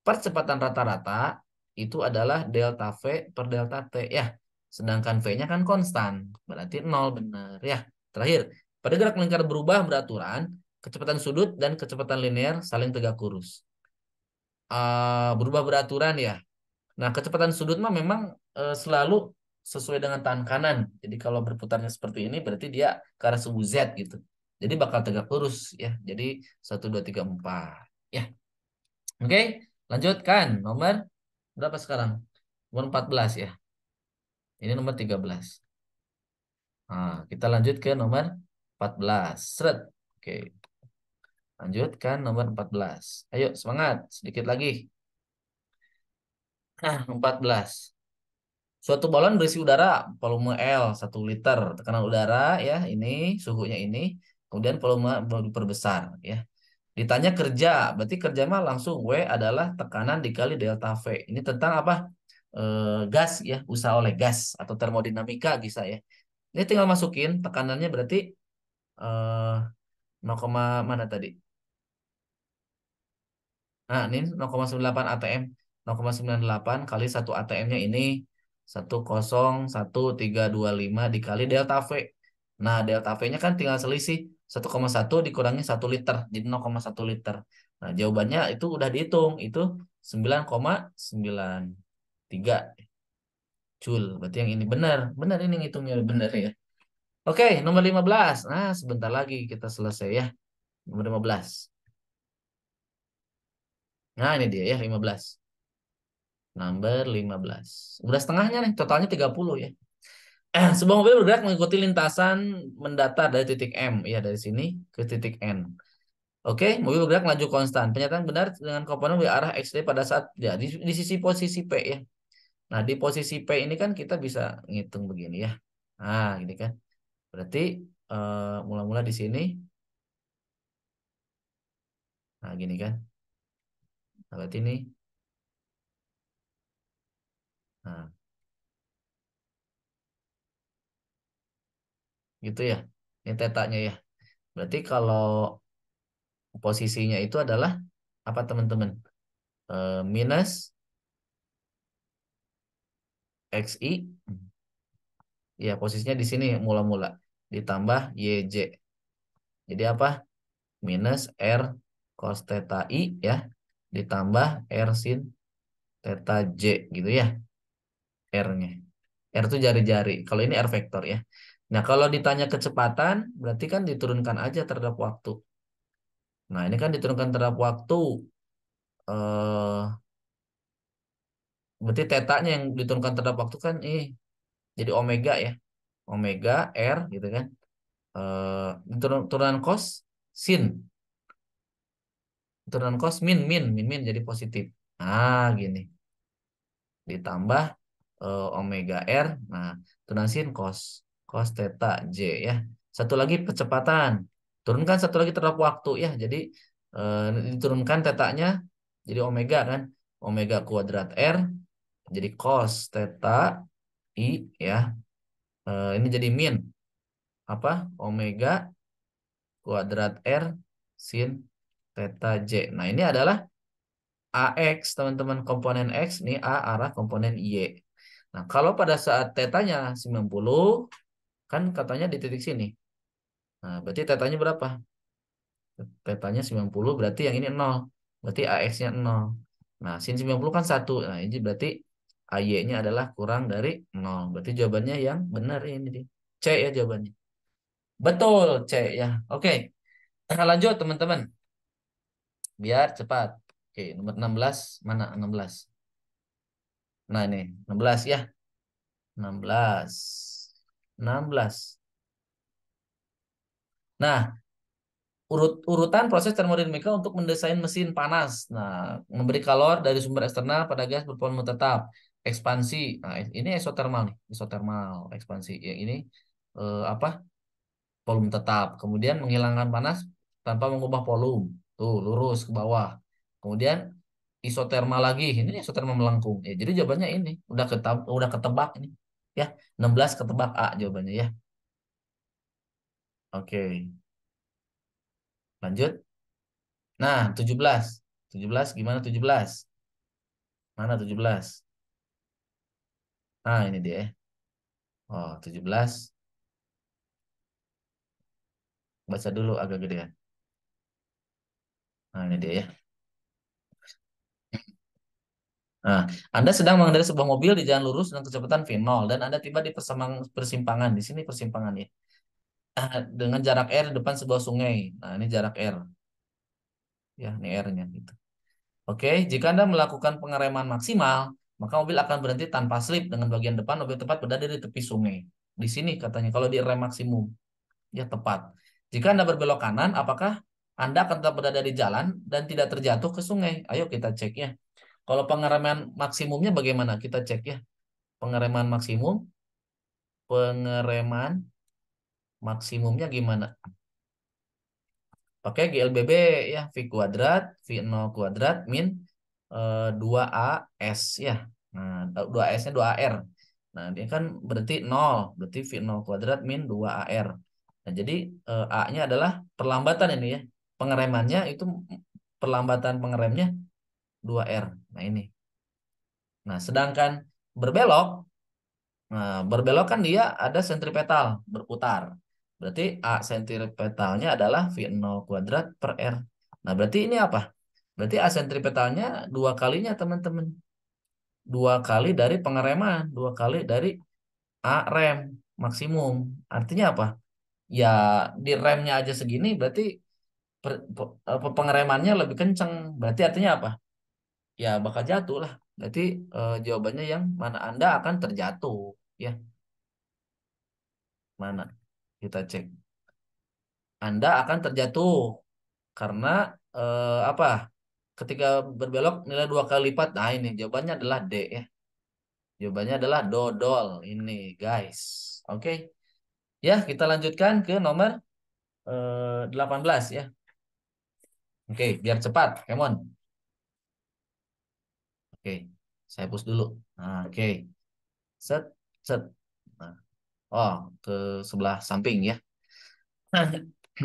S1: percepatan rata-rata itu adalah delta V per delta T. Ya, sedangkan V-nya kan konstan, berarti nol benar. Ya, terakhir, pada gerak melingkar berubah beraturan, kecepatan sudut dan kecepatan linear saling tegak kurus. Uh, berubah beraturan ya. Nah, kecepatan sudut mah memang uh, selalu sesuai dengan tangan kanan. Jadi kalau berputarnya seperti ini berarti dia ke arah sumbu Z gitu. Jadi bakal tegak lurus ya. Jadi 1 2 3 4 ya. Oke, okay? lanjutkan nomor berapa sekarang? Nomor 14 ya. Ini nomor 13. Nah, kita lanjut ke nomor 14. Oke. Okay. Lanjutkan nomor 14. Ayo semangat sedikit lagi. Nah, 14. Suatu balon berisi udara volume L 1 liter, tekanan udara ya ini suhunya ini, kemudian volume diperbesar ya. Ditanya kerja, berarti kerja mah langsung W adalah tekanan dikali delta V. Ini tentang apa? E, gas ya, usaha oleh gas atau termodinamika bisa ya. Ini tinggal masukin tekanannya berarti e, eh, 0, mana tadi? Nah, ini 0,98 ATM. 0,98 kali 1 ATM-nya ini 101,325 dikali delta V. Nah, delta V-nya kan tinggal selisih 1,1 dikurangi 1 liter, jadi 0,1 liter. Nah, jawabannya itu udah dihitung, itu 9,93 Joule. Berarti yang ini benar, benar ini ngitungnya benar ya. Oke, nomor 15. Nah, sebentar lagi kita selesai ya. Nomor 15. Nah, ini dia ya, 15. Number 15. Udah setengahnya nih, totalnya 30 ya. Eh, sebuah mobil bergerak mengikuti lintasan mendatar dari titik M. Ya, dari sini ke titik N. Oke, mobil bergerak melaju konstan. Pernyataan benar dengan komponen di arah XD pada saat ya, di, di sisi posisi P ya. Nah, di posisi P ini kan kita bisa ngitung begini ya. Nah, gini kan. Berarti eh, mula-mula uh, di sini. Nah, gini kan. Nah, berarti ini Hmm. Gitu ya. Ini tetanya ya. Berarti kalau posisinya itu adalah apa teman-teman? E, minus XI. Ya, posisinya di sini mula-mula. Ditambah YJ. Jadi apa? Minus R cos theta I ya. Ditambah R sin theta J gitu ya. R-nya. R itu jari-jari. Kalau ini R vektor ya. Nah, kalau ditanya kecepatan, berarti kan diturunkan aja terhadap waktu. Nah, ini kan diturunkan terhadap waktu. Eh, berarti tetanya yang diturunkan terhadap waktu kan eh, jadi omega ya. Omega, R gitu kan. Eh, turunan cos, sin. Turunan cos, min, min, min, min jadi positif. Nah, gini. Ditambah uh, omega R. Nah, tunasin cos cos theta J ya. Satu lagi percepatan, Turunkan satu lagi terhadap waktu ya. Jadi uh, diturunkan tetanya jadi omega kan. Omega kuadrat R jadi cos theta I ya. Uh, ini jadi min apa? Omega kuadrat R sin theta J. Nah, ini adalah AX, teman-teman. Komponen X, nih A arah komponen Y. Nah, kalau pada saat tetanya 90, kan katanya di titik sini. Nah, berarti tetanya berapa? Tetanya 90, berarti yang ini 0. Berarti AX-nya 0. Nah, sin 90 kan 1. Nah, ini berarti AY-nya adalah kurang dari 0. Berarti jawabannya yang benar ini. Nih. C ya jawabannya. Betul, C ya. Oke. Kita lanjut, teman-teman. Biar cepat. Oke, nomor 16. Mana 16? 16? Nah ini 16 ya. 16. 16. Nah, urut urutan proses termodinamika untuk mendesain mesin panas. Nah, memberi kalor dari sumber eksternal pada gas bervolume tetap. Ekspansi. Nah, ini isotermal nih, isotermal ekspansi. Yang ini eh, apa? Volume tetap. Kemudian menghilangkan panas tanpa mengubah volume. Tuh, lurus ke bawah. Kemudian isoterma lagi. Ini isoterma melengkung. Ya, jadi jawabannya ini udah ketab udah ketebak ini. Ya, 16 ketebak A jawabannya ya. Oke. Lanjut. Nah, 17. 17 gimana 17? Mana 17? Nah, ini dia. Oh, 17. Baca dulu agak gedean. Nah, ini dia ya. Nah, Anda sedang mengendarai sebuah mobil di jalan lurus dengan kecepatan V0 dan Anda tiba di persimpangan. Di sini persimpangan ya. Ah, dengan jarak R di depan sebuah sungai. Nah, ini jarak R. Ya, ini R-nya gitu. Oke, jika Anda melakukan pengereman maksimal, maka mobil akan berhenti tanpa slip dengan bagian depan mobil tepat berada di tepi sungai. Di sini katanya kalau di rem maksimum. Ya, tepat. Jika Anda berbelok kanan, apakah Anda akan tetap berada di jalan dan tidak terjatuh ke sungai? Ayo kita cek ya. Kalau pengereman maksimumnya bagaimana? Kita cek ya. Pengereman maksimum. Pengereman maksimumnya gimana? Pakai GLBB ya. V kuadrat, V0 kuadrat, min e, eh, 2AS ya. Nah, 2 as nya 2AR. Nah, dia kan berarti 0. Berarti V0 kuadrat min 2AR. Nah, jadi e, A-nya adalah perlambatan ini ya. Pengeremannya itu perlambatan pengeremnya 2R. Nah, ini. Nah, sedangkan berbelok, nah, berbelok kan dia ada sentripetal, berputar. Berarti A sentripetalnya adalah V0 kuadrat per R. Nah, berarti ini apa? Berarti A sentripetalnya dua kalinya, teman-teman. Dua kali dari pengereman, dua kali dari A rem maksimum. Artinya apa? Ya, di remnya aja segini, berarti pengeremannya lebih kencang Berarti artinya apa? ya bakal jatuh lah. Berarti eh, jawabannya yang mana Anda akan terjatuh ya. Mana? Kita cek. Anda akan terjatuh karena eh, apa? Ketika berbelok nilai dua kali lipat. Nah, ini jawabannya adalah D ya. Jawabannya adalah dodol ini, guys. Oke. Okay. Ya, kita lanjutkan ke nomor eh, delapan 18 ya. Oke, okay, biar cepat, Kemon. Oke, saya push dulu. Nah, oke. Set, set. Nah, oh, ke sebelah samping ya.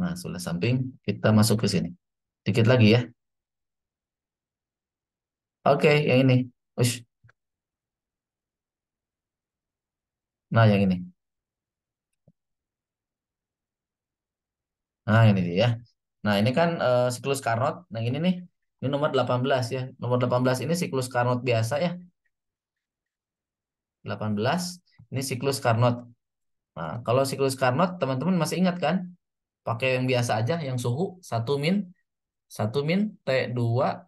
S1: Nah, sebelah samping kita masuk ke sini. Dikit lagi ya. Oke, yang ini. Ush. Nah, yang ini. Nah, ini dia. Nah, ini kan e, siklus Carnot. Nah, ini nih, ini nomor 18 ya. Nomor 18 ini siklus Carnot biasa ya. 18, ini siklus Carnot. Nah, kalau siklus Carnot, teman-teman masih ingat kan? Pakai yang biasa aja, yang suhu 1 min 1 min T2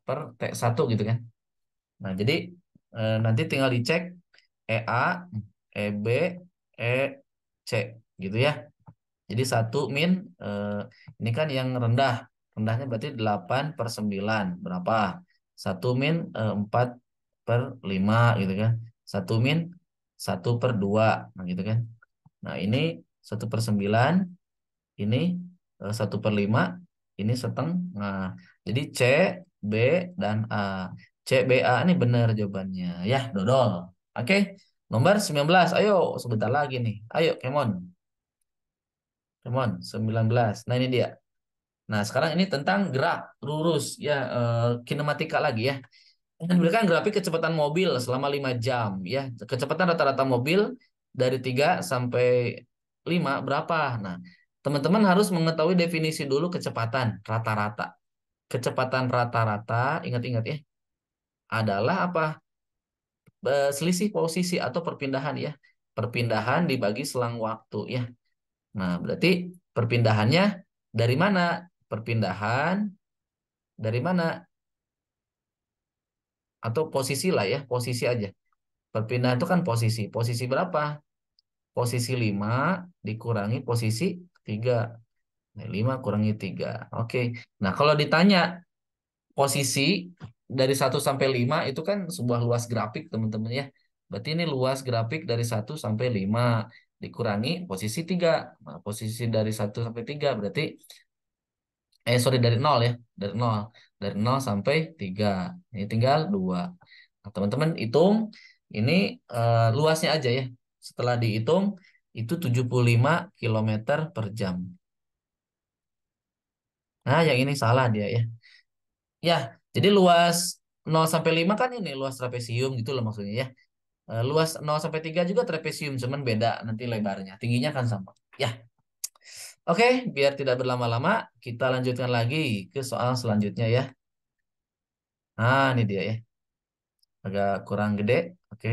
S1: per T1 gitu kan. Nah, jadi e, nanti tinggal dicek EA, EB, EC gitu ya. Jadi 1 min, eh, ini kan yang rendah. Rendahnya berarti 8 per 9. Berapa? 1 min eh, 4 per 5 gitu kan. 1 min 1 per 2. Nah gitu kan. Nah ini 1 per 9. Ini eh, 1 per 5. Ini setengah. Jadi C, B, dan A. C, B, A ini benar jawabannya. Ya, dodol. Oke. Okay. Nomor 19. Ayo, sebentar lagi nih. Ayo, kemon. Come on, 19. Nah, ini dia. Nah, sekarang ini tentang gerak lurus ya uh, kinematika lagi ya. Dan berikan grafik kecepatan mobil selama 5 jam ya. Kecepatan rata-rata mobil dari 3 sampai 5 berapa? Nah, teman-teman harus mengetahui definisi dulu kecepatan rata-rata. Kecepatan rata-rata, ingat-ingat ya, adalah apa? Eh, selisih posisi atau perpindahan ya. Perpindahan dibagi selang waktu ya. Nah, berarti perpindahannya dari mana? Perpindahan dari mana? Atau posisi lah ya, posisi aja. Perpindahan itu kan posisi. Posisi berapa? Posisi 5 dikurangi posisi 3. Nah, 5 kurangi 3. Oke. Nah, kalau ditanya posisi dari 1 sampai 5 itu kan sebuah luas grafik, teman-teman ya. Berarti ini luas grafik dari 1 sampai 5 dikurangi posisi 3. Nah, posisi dari 1 sampai 3 berarti eh sorry dari 0 ya, dari 0. Dari 0 sampai 3. Ini tinggal 2. Nah, teman-teman hitung ini uh, luasnya aja ya. Setelah dihitung itu 75 km per jam. Nah, yang ini salah dia ya. Ya, jadi luas 0 sampai 5 kan ini luas trapesium gitu loh maksudnya ya. Eh, luas 0 sampai 3 juga trapesium cuman beda nanti lebarnya tingginya kan sama ya oke biar tidak berlama-lama kita lanjutkan lagi ke soal selanjutnya ya nah ini dia ya agak kurang gede oke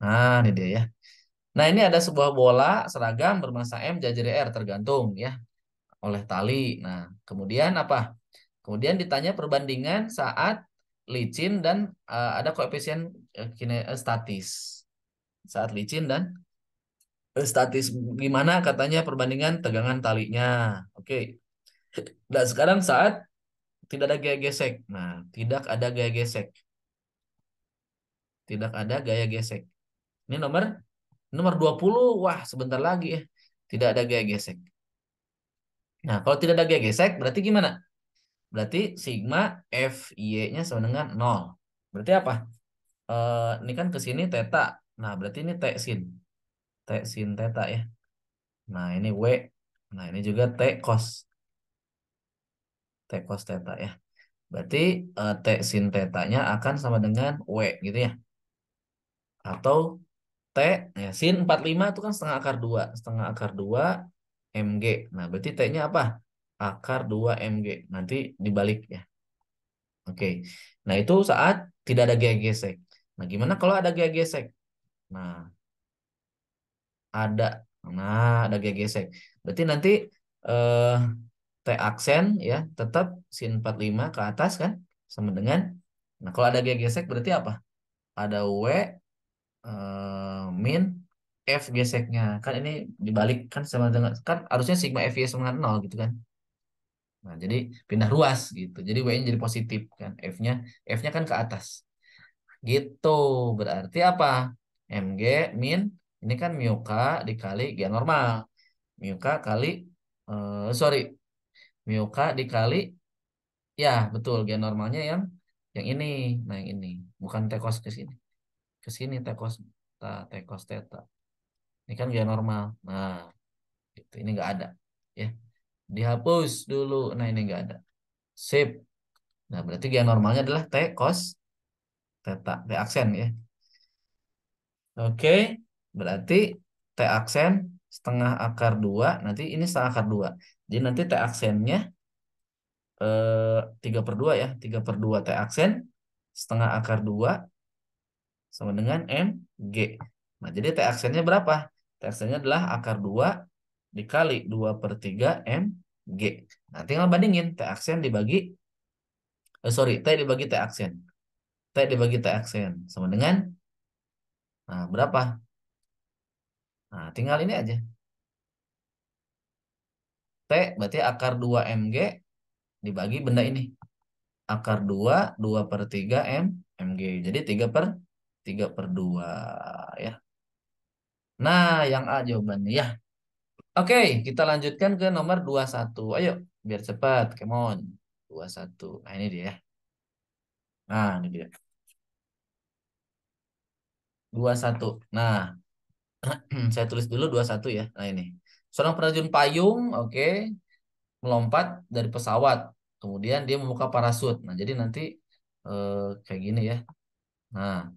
S1: nah ini dia ya nah ini ada sebuah bola seragam bermassa m jajar r tergantung ya oleh tali nah kemudian apa kemudian ditanya perbandingan saat licin dan uh, ada koefisien Eh, statis saat licin dan eh, statis gimana katanya perbandingan tegangan talinya oke okay. dan sekarang saat tidak ada gaya gesek nah tidak ada gaya gesek tidak ada gaya gesek ini nomor nomor 20 wah sebentar lagi ya tidak ada gaya gesek nah kalau tidak ada gaya gesek berarti gimana berarti sigma f y nya sama dengan 0 berarti apa eh ini kan ke sini teta. Nah, berarti ini T sin. T sin teta ya. Nah, ini W. Nah, ini juga T cos. T cos teta ya. Berarti eh, T sin tetanya akan sama dengan W gitu ya. Atau T, ya, sin 45 itu kan setengah akar 2. Setengah akar 2 MG. Nah, berarti T-nya apa? Akar 2 MG. Nanti dibalik ya. Oke. Nah, itu saat tidak ada gesek. Nah, gimana kalau ada gaya gesek? Nah, ada. Nah, ada gaya gesek. Berarti nanti eh, T aksen ya tetap sin 45 ke atas kan sama dengan Nah, kalau ada gaya gesek berarti apa? Ada W eh, min F geseknya. Kan ini dibalik kan sama dengan kan harusnya sigma F sama dengan 0 gitu kan. Nah, jadi pindah ruas gitu. Jadi W-nya jadi positif kan. F-nya F-nya kan ke atas. Gitu. Berarti apa? MG min ini kan mu k dikali g normal. Mu k kali eh, sorry. Mu k dikali ya betul g normalnya yang yang ini. Nah, yang ini. Bukan t cos ke sini. Ke sini t cos ta t cos theta. Ini kan g normal. Nah, gitu. Ini nggak ada ya. Dihapus dulu. Nah, ini nggak ada. Sip. Nah, berarti g normalnya adalah t cos teta t aksen ya oke berarti t aksen setengah akar dua nanti ini setengah akar dua jadi nanti t aksennya eh, tiga per dua ya tiga per dua t aksen setengah akar dua sama dengan m g nah jadi t aksennya berapa t aksennya adalah akar dua dikali dua per tiga m g Nah, tinggal bandingin T aksen dibagi, eh, sorry, T dibagi T aksen. T dibagi T aksen. Sama dengan nah, berapa? Nah, tinggal ini aja. T berarti akar 2 MG dibagi benda ini. Akar 2, 2 per 3 M, MG. Jadi 3 per 3 per 2 ya. Nah, yang A jawabannya ya. Oke, kita lanjutkan ke nomor 21. Ayo, biar cepat. Come on. 21. Nah, ini dia. Nah, ini dia. 21. Nah, saya tulis dulu 21 ya. Nah ini. Seorang penerjun payung, oke, okay, melompat dari pesawat. Kemudian dia membuka parasut. Nah, jadi nanti eh, kayak gini ya. Nah,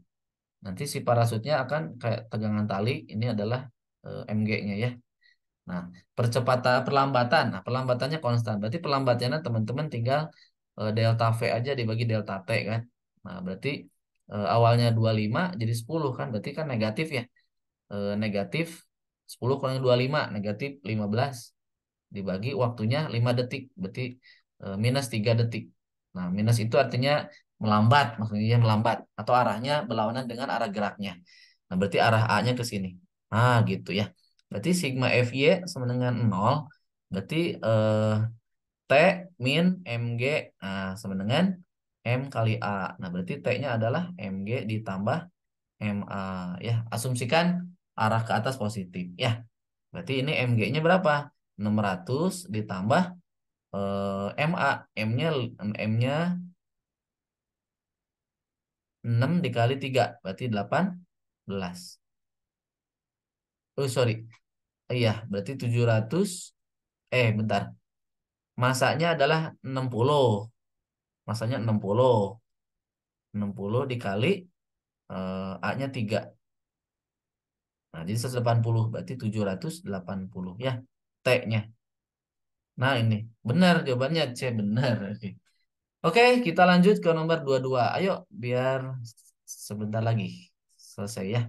S1: nanti si parasutnya akan kayak tegangan tali. Ini adalah eh, MG-nya ya. Nah, percepatan perlambatan. Nah, perlambatannya konstan. Berarti perlambatannya teman-teman tinggal eh, delta V aja dibagi delta T kan. Nah, berarti e, awalnya 25 jadi 10 kan berarti kan negatif ya e, negatif 10 kurang 25 negatif 15 dibagi waktunya 5 detik berarti e, minus 3 detik nah minus itu artinya melambat maksudnya melambat atau arahnya berlawanan dengan arah geraknya nah berarti arah A-nya ke sini nah gitu ya berarti sigma FY sama dengan 0 berarti eh, T min MG nah, sama dengan M kali A. Nah, berarti T-nya adalah MG ditambah MA. Ya, asumsikan arah ke atas positif. Ya, berarti ini MG-nya berapa? 600 ditambah eh, MA. M-nya M-nya 6 dikali 3. Berarti 18. Oh, sorry. Iya, berarti 700. Eh, bentar. Masanya adalah 60 masanya 60. 60 dikali uh, A-nya 3. Nah, jadi 180 berarti 780 ya T-nya. Nah, ini benar jawabannya C benar. Oke. Oke, kita lanjut ke nomor 22. Ayo biar sebentar lagi selesai ya.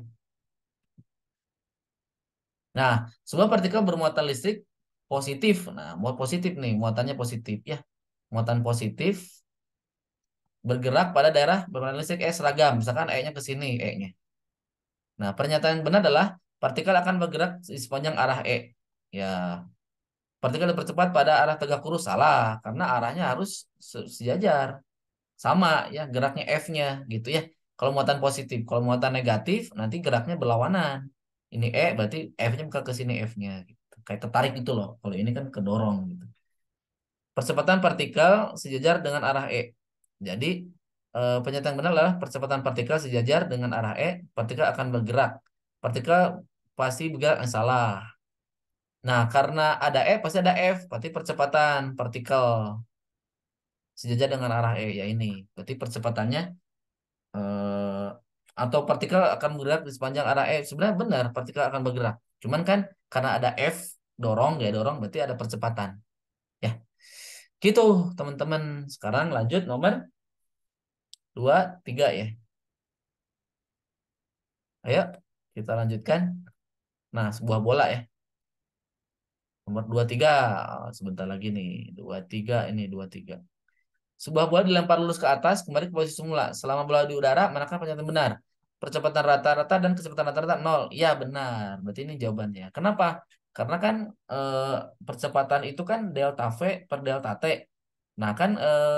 S1: Nah, sebuah partikel bermuatan listrik positif. Nah, muat positif nih, muatannya positif ya. Muatan positif bergerak pada daerah perpindahan listrik E seragam. Misalkan E-nya ke sini, E-nya. Nah, pernyataan yang benar adalah partikel akan bergerak di sepanjang arah E. Ya, partikel dipercepat pada arah tegak lurus salah karena arahnya harus sejajar sama ya geraknya F-nya gitu ya. Kalau muatan positif, kalau muatan negatif nanti geraknya berlawanan. Ini E berarti F-nya bakal ke sini F-nya gitu. Kayak tertarik gitu loh. Kalau ini kan kedorong gitu. Percepatan partikel sejajar dengan arah E. Jadi eh, penyataan penyetaan benar adalah percepatan partikel sejajar dengan arah E, partikel akan bergerak. Partikel pasti bergerak yang salah. Nah, karena ada E pasti ada F, berarti percepatan partikel sejajar dengan arah E ya ini. Berarti percepatannya eh, atau partikel akan bergerak di sepanjang arah E. Sebenarnya benar partikel akan bergerak. Cuman kan karena ada F dorong ya dorong berarti ada percepatan. Ya. Gitu teman-teman. Sekarang lanjut nomor 2, 3 ya. Ayo kita lanjutkan. Nah sebuah bola ya. Nomor tiga Sebentar lagi nih. tiga ini tiga Sebuah bola dilempar lurus ke atas kembali ke posisi semula. Selama bola di udara, manakah pernyataan benar? Percepatan rata-rata dan kecepatan rata-rata nol. Ya benar. Berarti ini jawabannya. Kenapa? karena kan eh, percepatan itu kan delta V per delta T. Nah, kan eh,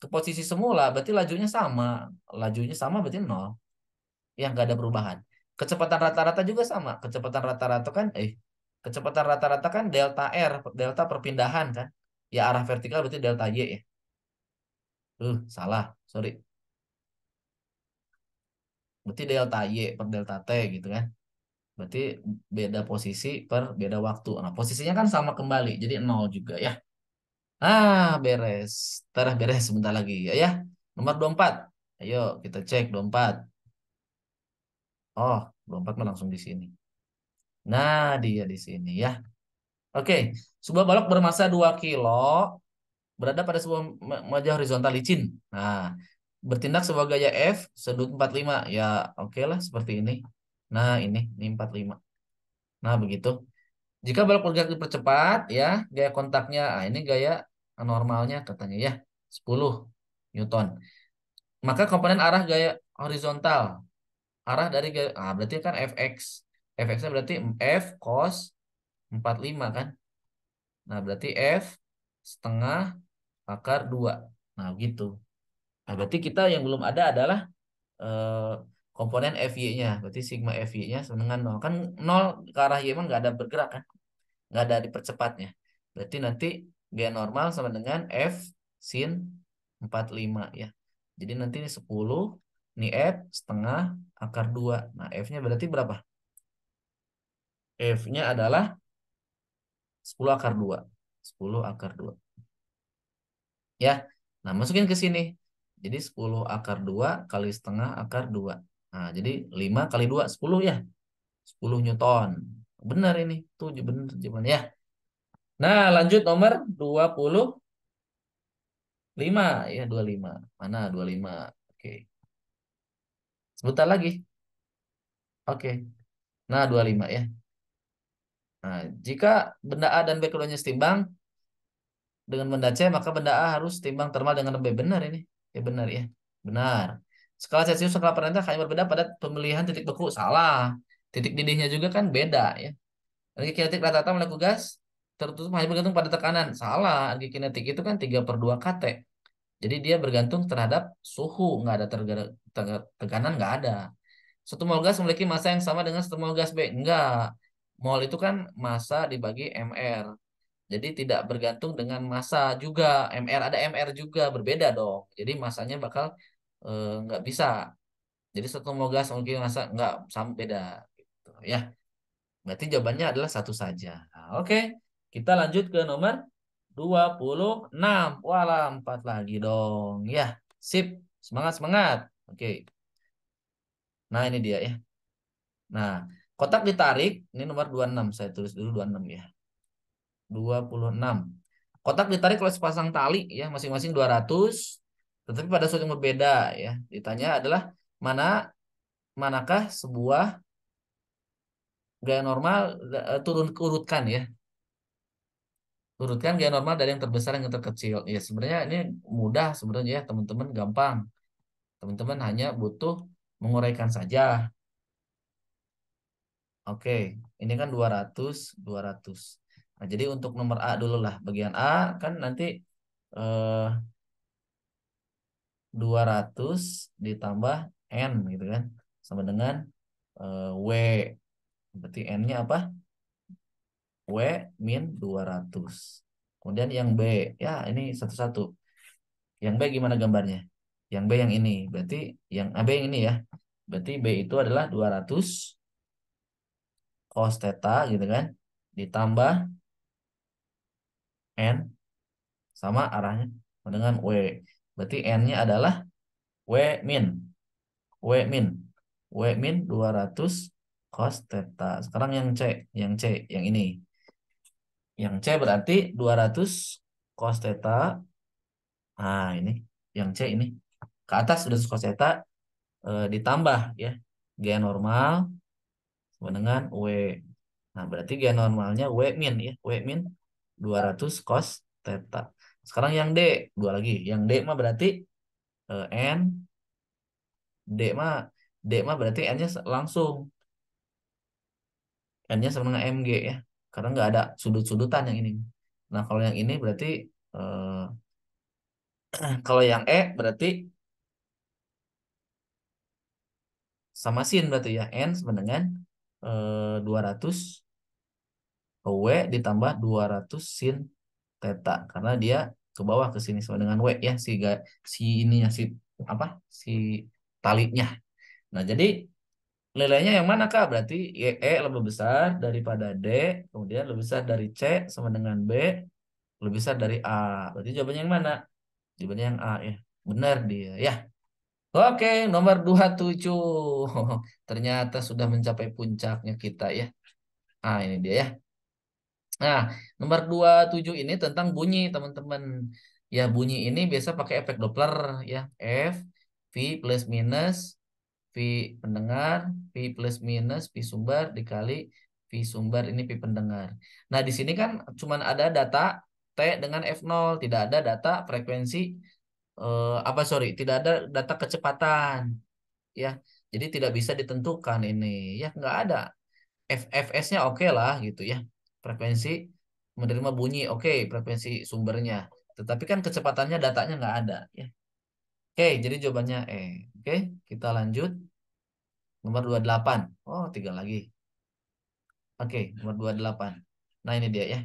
S1: ke posisi semula berarti lajunya sama. Lajunya sama berarti nol. Yang nggak ada perubahan. Kecepatan rata-rata juga sama. Kecepatan rata-rata kan eh kecepatan rata-rata kan delta R, delta perpindahan kan. Ya arah vertikal berarti delta Y ya. Uh, salah. Sorry. Berarti delta Y per delta T gitu kan. Berarti beda posisi per beda waktu. Nah, posisinya kan sama kembali, jadi nol juga ya. Nah, beres. Terah beres sebentar lagi ya ya. Nomor 24. Ayo kita cek 24. Oh, 24 mah langsung di sini. Nah, dia di sini ya. Oke, sebuah balok bermassa 2 kilo berada pada sebuah meja horizontal licin. Nah, bertindak sebagai gaya F, sudut 45. Ya, oke okay lah seperti ini. Nah, ini, ini 45. Nah, begitu. Jika balok bergerak dipercepat, ya, gaya kontaknya, nah, ini gaya normalnya katanya ya, 10 Newton. Maka komponen arah gaya horizontal, arah dari gaya, ah, berarti kan Fx. Fx-nya berarti F cos 45 kan. Nah, berarti F setengah akar 2. Nah, begitu. Nah, berarti kita yang belum ada adalah eh, komponen FY-nya. Berarti sigma FY-nya sama dengan 0. Kan 0 ke arah Y mah nggak ada bergerak kan? Nggak ada dipercepatnya. Berarti nanti G normal sama dengan F sin 45 ya. Jadi nanti ini 10, ini F setengah akar 2. Nah, F-nya berarti berapa? F-nya adalah 10 akar 2. 10 akar 2. Ya, nah masukin ke sini. Jadi 10 akar 2 kali setengah akar 2. Nah, jadi 5 kali 2, 10 ya. 10 Newton. Benar ini. 7 benar jawabannya ya. Nah, lanjut nomor 25. Ya, 25. Mana 25? Oke. Sebentar lagi. Oke. Nah, 25 ya. Nah, jika benda A dan B keduanya setimbang dengan benda C, maka benda A harus setimbang termal dengan B. Benar ini. Ya, benar ya. Benar. Skala Celsius skala pemerintah hanya berbeda pada pemilihan titik beku. Salah. Titik didihnya juga kan beda ya. Energi kinetik rata-rata molekul gas tertutup hanya bergantung pada tekanan. Salah. Energi kinetik itu kan tiga per dua KT. Jadi dia bergantung terhadap suhu. Nggak ada tekanan, nggak ada. Satu mol gas memiliki massa yang sama dengan satu mol gas B. Enggak. Mol itu kan massa dibagi MR. Jadi tidak bergantung dengan massa juga. MR ada MR juga berbeda dong. Jadi masanya bakal Eh, nggak e, bisa jadi satu mogas mungkin rasa nggak sampai beda gitu ya berarti jawabannya adalah satu saja nah, oke okay. kita lanjut ke nomor 26 wala empat lagi dong ya sip semangat semangat oke okay. nah ini dia ya nah kotak ditarik ini nomor 26 saya tulis dulu 26 ya 26 kotak ditarik oleh sepasang tali ya masing-masing 200 tetapi pada sesuatu yang berbeda ya. Ditanya adalah mana manakah sebuah gaya normal e, turun urutkan ya. Urutkan gaya normal dari yang terbesar yang terkecil. Ya sebenarnya ini mudah sebenarnya ya teman-teman gampang. Teman-teman hanya butuh menguraikan saja. Oke, ini kan 200, 200. Nah, jadi untuk nomor A dulu lah, bagian A kan nanti eh, 200 ditambah N gitu kan. Sama dengan uh, W. Berarti N-nya apa? W min 200. Kemudian yang B. Ya ini satu-satu. Yang B gimana gambarnya? Yang B yang ini. Berarti yang AB ah, yang ini ya. Berarti B itu adalah 200 cos theta gitu kan. Ditambah N sama arahnya dengan W. Berarti N-nya adalah W min. W min. W min 200 cos theta. Sekarang yang C. Yang C. Yang ini. Yang C berarti 200 cos theta. Nah ini. Yang C ini. Ke atas sudah cos theta. E, ditambah ya. G normal. Sama dengan W. Nah berarti G normalnya W min ya. W min 200 cos theta. Sekarang yang D, dua lagi. Yang D mah berarti uh, N. D mah D mah berarti N-nya langsung. N-nya sama dengan MG ya. Karena nggak ada sudut-sudutan yang ini. Nah, kalau yang ini berarti uh, kalau yang E berarti sama sin berarti ya. N sama dengan uh, eh, 200 W ditambah 200 sin teta karena dia ke bawah ke sini sama dengan W ya si si ininya si apa si talinya. Nah, jadi nilainya yang mana Kak? Berarti e, e lebih besar daripada D, kemudian lebih besar dari C sama dengan B, lebih besar dari A. Berarti jawabannya yang mana? Jawabannya yang A ya. Benar dia ya. Oke, nomor 27. Ternyata sudah mencapai puncaknya kita ya. Ah, ini dia ya. Nah, nomor 27 ini tentang bunyi, teman-teman. Ya, bunyi ini biasa pakai efek Doppler ya. F, V plus minus, V pendengar, V plus minus, V sumber dikali V sumber ini V pendengar. Nah, di sini kan cuma ada data T dengan F0, tidak ada data frekuensi eh, apa sorry, tidak ada data kecepatan. Ya, jadi tidak bisa ditentukan ini. Ya, nggak ada. FFS-nya oke okay lah gitu ya frekuensi menerima bunyi, oke, okay, frekuensi sumbernya. Tetapi kan kecepatannya datanya nggak ada. Ya. Oke, okay, jadi jawabannya E. Oke, okay, kita lanjut. Nomor 28. Oh, tiga lagi. Oke, okay, nomor 28. Nah, ini dia ya.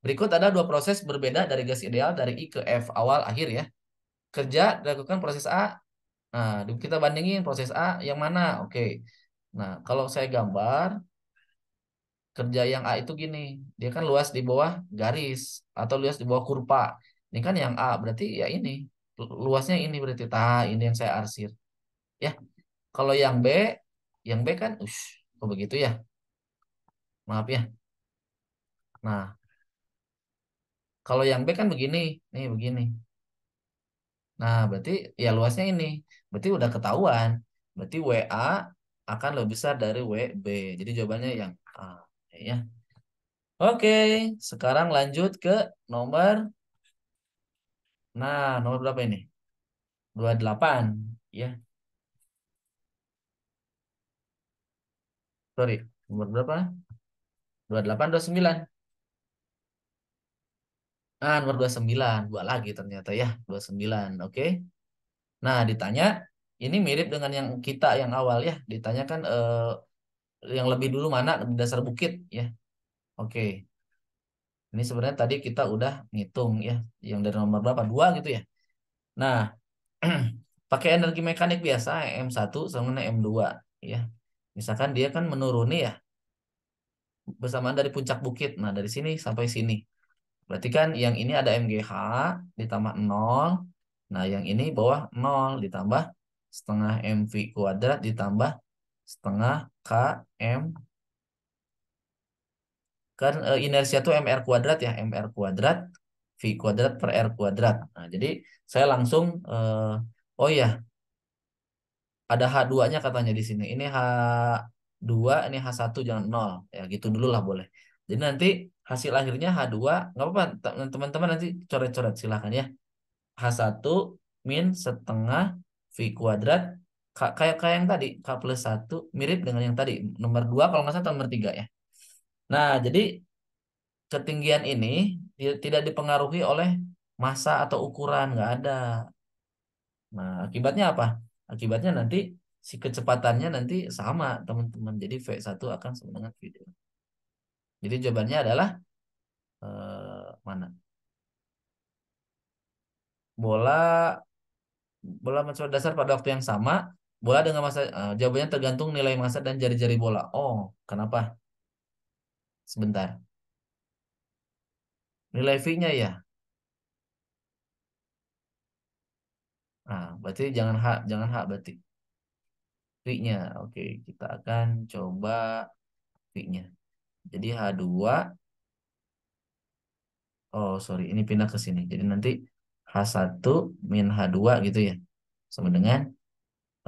S1: Berikut ada dua proses berbeda dari gas ideal dari I ke F awal akhir ya. Kerja dilakukan proses A. Nah, kita bandingin proses A yang mana? Oke. Okay. Nah, kalau saya gambar, kerja yang A itu gini, dia kan luas di bawah garis atau luas di bawah kurva. Ini kan yang A berarti ya ini luasnya ini berarti tah ini yang saya arsir. Ya. Kalau yang B, yang B kan ush, kok begitu ya? Maaf ya. Nah, kalau yang B kan begini, nih begini. Nah, berarti ya luasnya ini. Berarti udah ketahuan. Berarti WA akan lebih besar dari WB. Jadi jawabannya yang A ya. Oke, sekarang lanjut ke nomor Nah, nomor berapa ini? 28 ya. Sorry, nomor berapa? 28 29. Nah, nomor 29, dua lagi ternyata ya, 29. Oke. Okay. Nah, ditanya ini mirip dengan yang kita yang awal ya, ditanyakan eh yang lebih dulu mana dasar bukit ya oke okay. ini sebenarnya tadi kita udah ngitung ya yang dari nomor berapa dua gitu ya nah pakai energi mekanik biasa M1 sama dengan M2 ya misalkan dia kan menuruni ya bersamaan dari puncak bukit nah dari sini sampai sini berarti kan yang ini ada MGH ditambah nol nah yang ini bawah nol ditambah setengah MV kuadrat ditambah setengah km kan e, inersia itu mr kuadrat ya mr kuadrat v kuadrat per r kuadrat nah jadi saya langsung e, oh ya ada h2 nya katanya di sini ini h2 ini h1 jangan nol ya gitu dulu lah boleh jadi nanti hasil akhirnya h2 nggak apa-apa teman-teman nanti coret-coret silahkan ya h1 min setengah v kuadrat kayak kayak yang tadi K plus satu mirip dengan yang tadi nomor dua kalau nggak salah atau nomor tiga ya nah jadi ketinggian ini tidak dipengaruhi oleh masa atau ukuran nggak ada nah akibatnya apa akibatnya nanti si kecepatannya nanti sama teman-teman jadi V1 akan sama dengan V2 jadi jawabannya adalah eh, mana bola bola mencoba dasar pada waktu yang sama Bola dengan masa uh, jawabannya tergantung nilai masa dan jari-jari bola. Oh, kenapa? Sebentar. Nilai V-nya ya. Nah, berarti jangan H, jangan H berarti. V-nya. Oke, kita akan coba V-nya. Jadi H2 Oh, sorry. Ini pindah ke sini. Jadi nanti H1 min H2 gitu ya. Sama dengan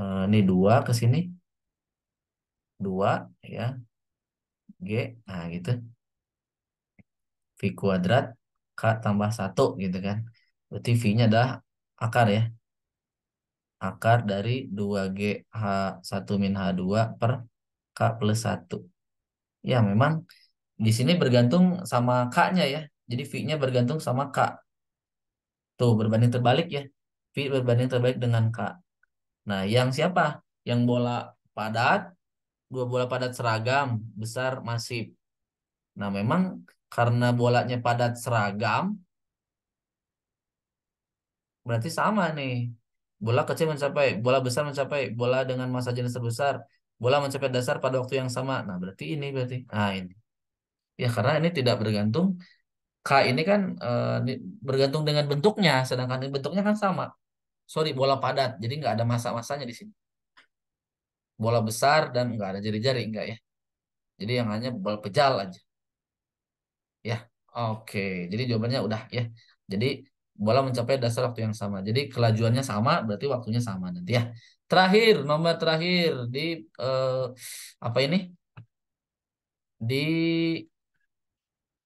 S1: Eh, ini dua ke sini dua ya g nah gitu v kuadrat k tambah satu gitu kan berarti v nya adalah akar ya akar dari 2g h satu min h dua per k plus satu. ya memang di sini bergantung sama k nya ya jadi v nya bergantung sama k tuh berbanding terbalik ya v berbanding terbalik dengan k Nah, yang siapa? Yang bola padat, dua bola padat seragam, besar, masif. Nah, memang karena bolanya padat seragam, berarti sama nih. Bola kecil mencapai, bola besar mencapai, bola dengan masa jenis terbesar, bola mencapai dasar pada waktu yang sama. Nah, berarti ini berarti. Nah, ini. Ya, karena ini tidak bergantung K ini kan e, bergantung dengan bentuknya, sedangkan bentuknya kan sama sorry bola padat jadi nggak ada masa-masanya di sini bola besar dan nggak ada jari-jari enggak ya jadi yang hanya bola pejal aja ya oke jadi jawabannya udah ya jadi bola mencapai dasar waktu yang sama jadi kelajuannya sama berarti waktunya sama nanti ya terakhir nomor terakhir di eh, apa ini di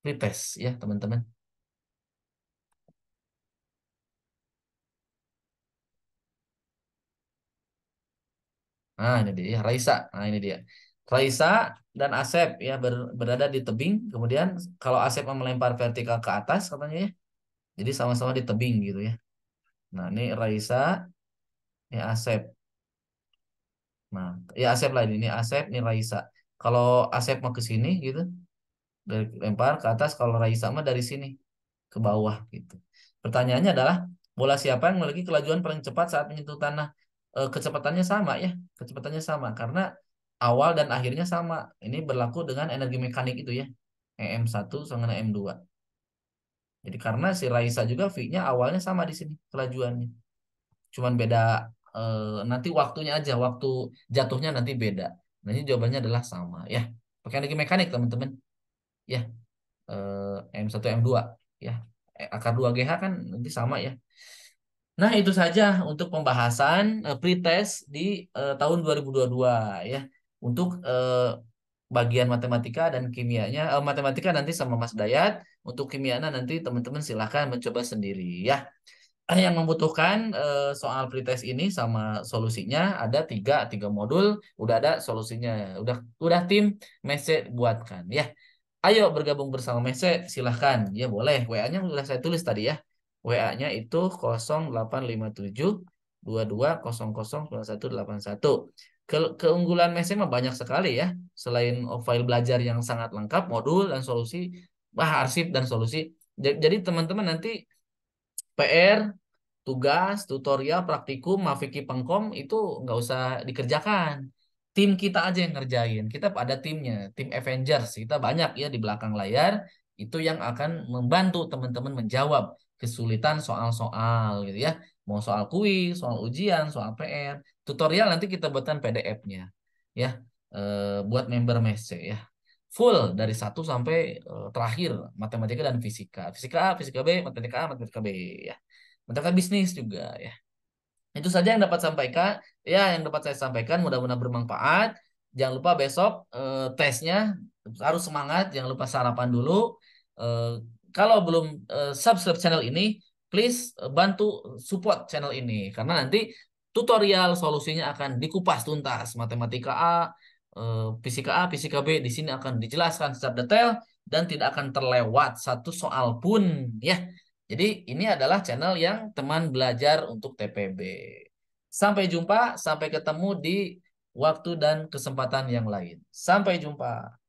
S1: pretest ya teman-teman Nah, ini dia Raisa. Nah, ini dia. Raisa dan Asep ya ber, berada di tebing. Kemudian kalau Asep melempar vertikal ke atas katanya ya. Jadi sama-sama di tebing gitu ya. Nah, ini Raisa, ini Asep. Nah, ya Asep lah ini, ini Asep, ini Raisa. Kalau Asep mau ke sini gitu, dari lempar ke atas, kalau Raisa mah dari sini ke bawah gitu. Pertanyaannya adalah bola siapa yang memiliki kelajuan paling cepat saat menyentuh tanah? Eh, kecepatannya sama ya, kecepatannya sama karena awal dan akhirnya sama. Ini berlaku dengan energi mekanik itu ya, EM1 sama EM2. Jadi karena si Raisa juga V-nya awalnya sama di sini kelajuannya. Cuman beda e, nanti waktunya aja, waktu jatuhnya nanti beda. Nah, ini jawabannya adalah sama ya. Pakai energi mekanik, teman-teman. Ya. Eh, e, M1 e M2 ya. E akar 2 GH kan nanti sama ya. Nah, itu saja untuk pembahasan uh, pretest di uh, tahun 2022 ya. Untuk uh, bagian matematika dan kimianya, uh, matematika nanti sama Mas Dayat, untuk kimianya nanti teman-teman silahkan mencoba sendiri ya. Yang membutuhkan uh, soal pretest ini sama solusinya ada tiga, tiga modul, udah ada solusinya, udah udah tim message buatkan ya. Ayo bergabung bersama message silahkan, ya boleh, WA-nya sudah saya tulis tadi ya. WA-nya itu 0857 22000181. Ke keunggulan Messi mah banyak sekali ya. Selain file belajar yang sangat lengkap, modul dan solusi, bah arsip dan solusi. Jadi teman-teman nanti PR, tugas, tutorial, praktikum, mafiki pengkom itu nggak usah dikerjakan. Tim kita aja yang ngerjain. Kita ada timnya, tim Avengers. Kita banyak ya di belakang layar. Itu yang akan membantu teman-teman menjawab kesulitan soal-soal gitu ya. Mau soal kuis, soal ujian, soal PR. Tutorial nanti kita buatkan PDF-nya ya. E, buat member mesce ya. Full dari satu sampai e, terakhir matematika dan fisika. Fisika A, fisika B, matematika A, matematika B ya. Matematika bisnis juga ya. Itu saja yang dapat sampaikan ya yang dapat saya sampaikan mudah-mudahan bermanfaat. Jangan lupa besok e, tesnya harus semangat, jangan lupa sarapan dulu. E, kalau belum uh, subscribe channel ini, please uh, bantu support channel ini karena nanti tutorial solusinya akan dikupas tuntas matematika A, uh, fisika A, fisika B di sini akan dijelaskan secara detail dan tidak akan terlewat satu soal pun ya. Jadi ini adalah channel yang teman belajar untuk TPB. Sampai jumpa, sampai ketemu di waktu dan kesempatan yang lain. Sampai jumpa.